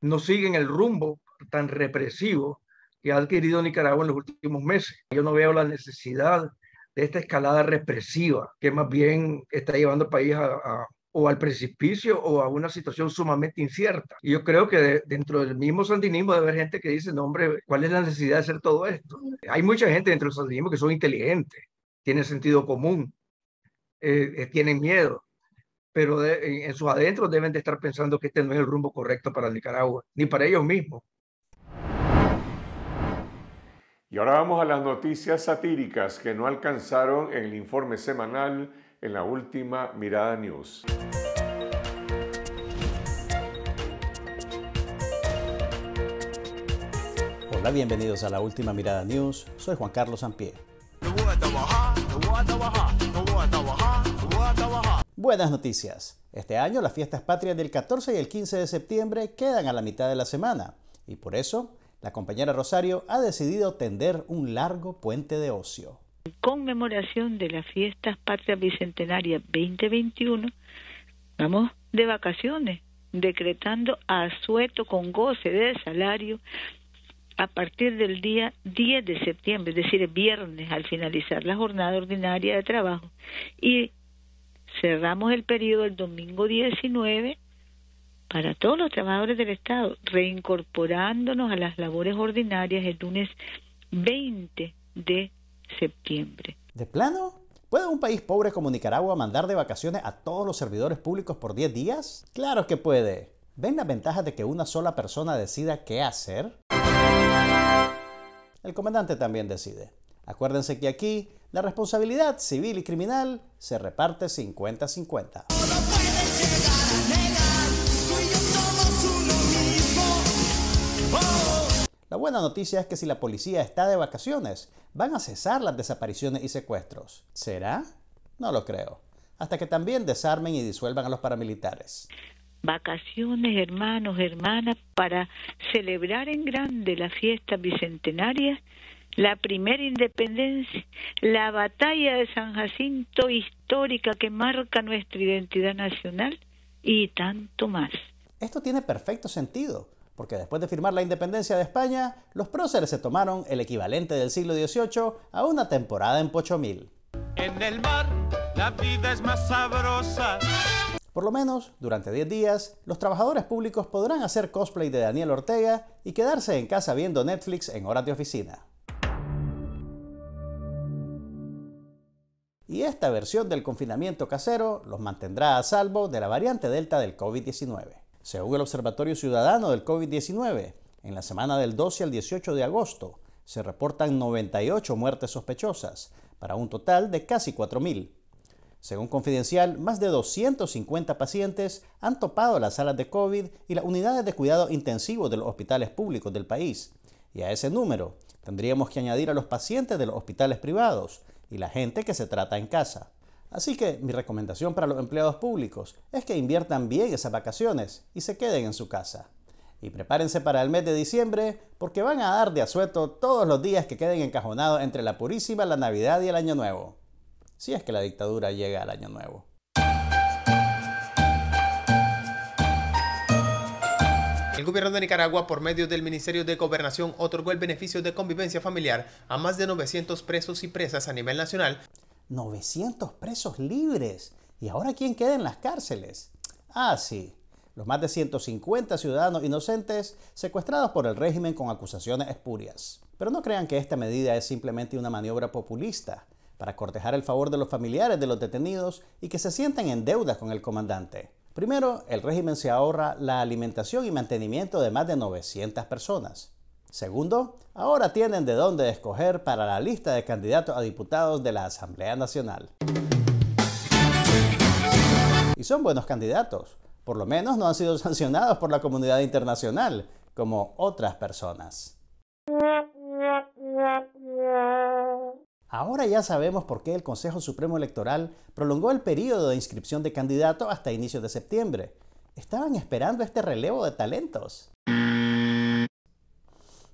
no siguen el rumbo tan represivo que ha adquirido Nicaragua en los últimos meses. Yo no veo la necesidad de esta escalada represiva que más bien está llevando al país a, o al precipicio o a una situación sumamente incierta. Y yo creo que dentro del mismo sandinismo debe haber gente que dice, no hombre, ¿cuál es la necesidad de hacer todo esto? Hay mucha gente dentro del sandinismo que son inteligentes, tienen sentido común, eh, eh, tienen miedo, pero en, su adentro deben de estar pensando que este no es el rumbo correcto para Nicaragua, ni para ellos mismos. Y ahora vamos a las noticias satíricas que no alcanzaron en el informe semanal en la última Mirada News. Hola, bienvenidos a la última Mirada News. Soy Juan Carlos Sampié. Buenas noticias. Este año las fiestas patrias del 14 y el 15 de septiembre quedan a la mitad de la semana y por eso la compañera Rosario ha decidido tender un largo puente de ocio. En conmemoración de las fiestas patrias bicentenaria 2021, vamos de vacaciones, decretando a asueto con goce de salario a partir del día 10 de septiembre, es decir, viernes, al finalizar la jornada ordinaria de trabajo. Y cerramos el periodo el domingo 19 para todos los trabajadores del Estado, reincorporándonos a las labores ordinarias el lunes 20 de septiembre. ¿De plano? ¿Puede un país pobre como Nicaragua mandar de vacaciones a todos los servidores públicos por 10 días? Claro que puede. ¿Ven la ventaja de que una sola persona decida qué hacer? El comandante también decide. Acuérdense que aquí la responsabilidad civil y criminal se reparte 50-50. La buena noticia es que si la policía está de vacaciones, van a cesar las desapariciones y secuestros. ¿Será? No lo creo. Hasta que también desarmen y disuelvan a los paramilitares. Vacaciones, hermanos, hermanas, para celebrar en grande la fiesta bicentenaria, la primera independencia, la batalla de San Jacinto histórica que marca nuestra identidad nacional y tanto más. Esto tiene perfecto sentido porque después de firmar la independencia de España, los próceres se tomaron el equivalente del siglo XVIII a una temporada en Pochomil. En el mar la vida es más sabrosa. Por lo menos, durante 10 días, los trabajadores públicos podrán hacer cosplay de Daniel Ortega y quedarse en casa viendo Netflix en horas de oficina. Y esta versión del confinamiento casero los mantendrá a salvo de la variante Delta del COVID-19. Según el Observatorio Ciudadano del COVID-19, en la semana del 12 al 18 de agosto se reportan 98 muertes sospechosas, para un total de casi 4.000. Según Confidencial, más de 250 pacientes han topado las salas de COVID y las unidades de cuidado intensivo de los hospitales públicos del país. Y a ese número tendríamos que añadir a los pacientes de los hospitales privados y la gente que se trata en casa. Así que mi recomendación para los empleados públicos es que inviertan bien esas vacaciones y se queden en su casa. Y prepárense para el mes de diciembre porque van a dar de asueto todos los días que queden encajonados entre la purísima, la Navidad y el Año Nuevo. Si es que la dictadura llega al Año Nuevo. El gobierno de Nicaragua, por medio del Ministerio de Gobernación, otorgó el beneficio de convivencia familiar a más de 900 presos y presas a nivel nacional 900 presos libres. ¿Y ahora quién queda en las cárceles? Ah, sí, los más de 150 ciudadanos inocentes secuestrados por el régimen con acusaciones espurias. Pero no crean que esta medida es simplemente una maniobra populista para cortejar el favor de los familiares de los detenidos y que se sientan en deudas con el comandante. Primero, el régimen se ahorra la alimentación y mantenimiento de más de 900 personas. Segundo, ahora tienen de dónde escoger para la lista de candidatos a diputados de la Asamblea Nacional. Y son buenos candidatos, por lo menos no han sido <laughs> sancionados por la comunidad internacional, como otras personas. Ahora ya sabemos por qué el Consejo Supremo Electoral prolongó el periodo de inscripción de candidato hasta inicios de septiembre. Estaban esperando este relevo de talentos.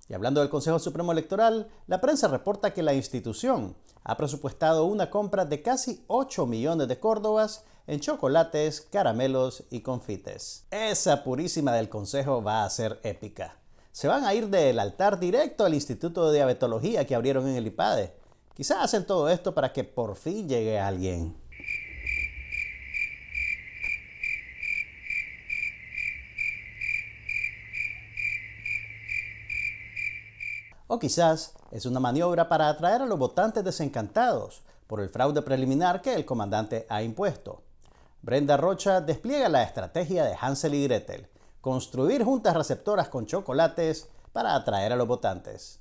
Y hablando del Consejo Supremo Electoral, la prensa reporta que la institución ha presupuestado una compra de casi 8 millones de córdobas en chocolates, caramelos y confites. Esa purísima del Consejo va a ser épica. Se van a ir del altar directo al Instituto de Diabetología que abrieron en el IPADE. Quizás hacen todo esto para que por fin llegue alguien. O quizás es una maniobra para atraer a los votantes desencantados por el fraude preliminar que el comandante ha impuesto. Brenda Rocha despliega la estrategia de Hansel y Gretel, construir juntas receptoras con chocolates para atraer a los votantes.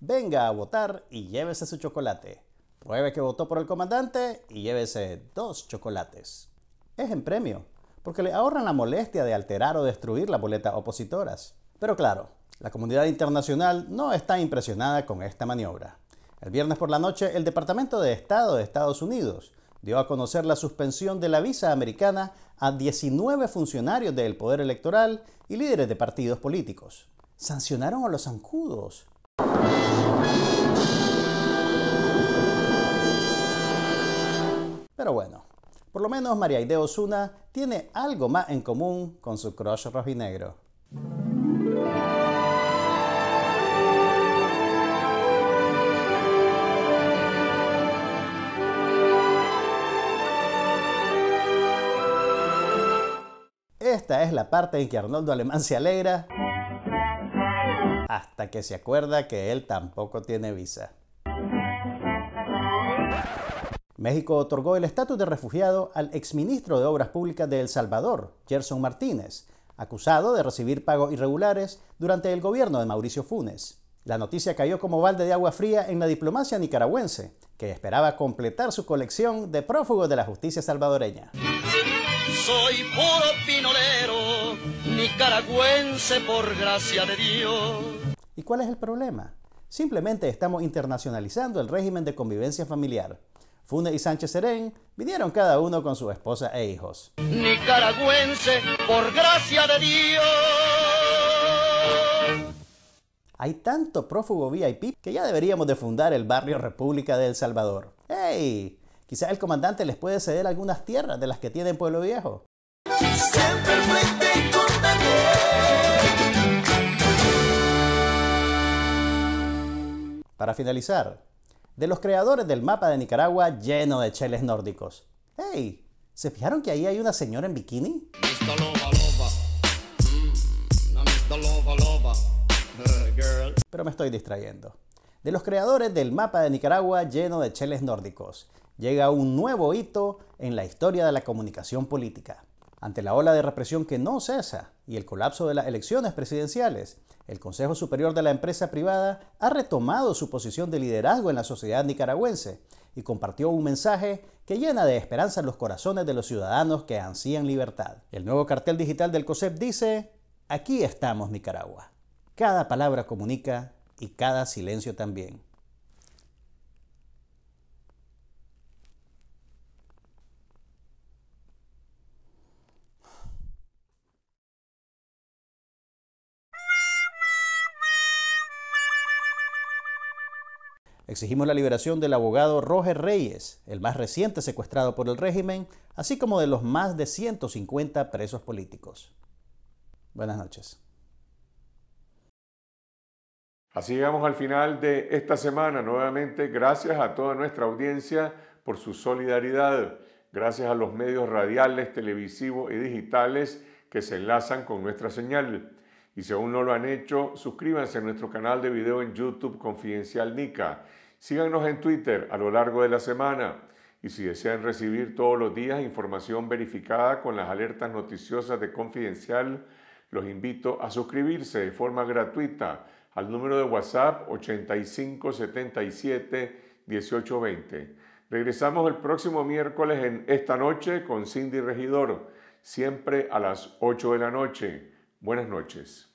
Venga a votar y llévese su chocolate. Pruebe que votó por el comandante y llévese dos chocolates. Es en premio porque le ahorran la molestia de alterar o destruir la boleta opositoras. Pero claro, la comunidad internacional no está impresionada con esta maniobra. El viernes por la noche, el Departamento de Estado de Estados Unidos dio a conocer la suspensión de la visa americana a 19 funcionarios del Poder Electoral y líderes de partidos políticos. Sancionaron a los zancudos. Pero bueno, por lo menos María de Osuna tiene algo más en común con su crush rojinegro. Esta es la parte en que Arnoldo Alemán se alegra hasta que se acuerda que él tampoco tiene visa. México otorgó el estatus de refugiado al exministro de Obras Públicas de El Salvador, Gerson Martínez, acusado de recibir pagos irregulares durante el gobierno de Mauricio Funes. La noticia cayó como balde de agua fría en la diplomacia nicaragüense, que esperaba completar su colección de prófugos de la justicia salvadoreña. Soy puro nicaragüense por gracia de Dios. ¿Y cuál es el problema? Simplemente estamos internacionalizando el régimen de convivencia familiar. Funes y Sánchez Serén vinieron cada uno con su esposa e hijos. Nicaragüense, por gracia de Dios. Hay tanto prófugo VIP que ya deberíamos de fundar el barrio República de El Salvador. ¡Ey! Quizás el comandante les puede ceder algunas tierras de las que tiene en Pueblo Viejo. Para finalizar, de los creadores del mapa de Nicaragua lleno de cheles nórdicos. ¡Hey! ¿Se fijaron que ahí hay una señora en bikini? Mm, eh, Pero me estoy distrayendo. De los creadores del mapa de Nicaragua lleno de cheles nórdicos, llega un nuevo hito en la historia de la comunicación política. Ante la ola de represión que no cesa y el colapso de las elecciones presidenciales, el Consejo Superior de la Empresa Privada ha retomado su posición de liderazgo en la sociedad nicaragüense y compartió un mensaje que llena de esperanza los corazones de los ciudadanos que ansían libertad. El nuevo cartel digital del COSEP dice, aquí estamos Nicaragua. Cada palabra comunica y cada silencio también. Exigimos la liberación del abogado Roger Reyes, el más reciente secuestrado por el régimen, así como de los más de 150 presos políticos. Buenas noches. Así llegamos al final de esta semana. Nuevamente, gracias a toda nuestra audiencia por su solidaridad. Gracias a los medios radiales, televisivos y digitales que se enlazan con nuestra señal. Y si aún no lo han hecho, suscríbanse a nuestro canal de video en YouTube Confidencial Nica Síganos en Twitter a lo largo de la semana y si desean recibir todos los días información verificada con las alertas noticiosas de Confidencial, los invito a suscribirse de forma gratuita al número de WhatsApp 8577 1820. Regresamos el próximo miércoles en esta noche con Cindy Regidor, siempre a las 8 de la noche. Buenas noches.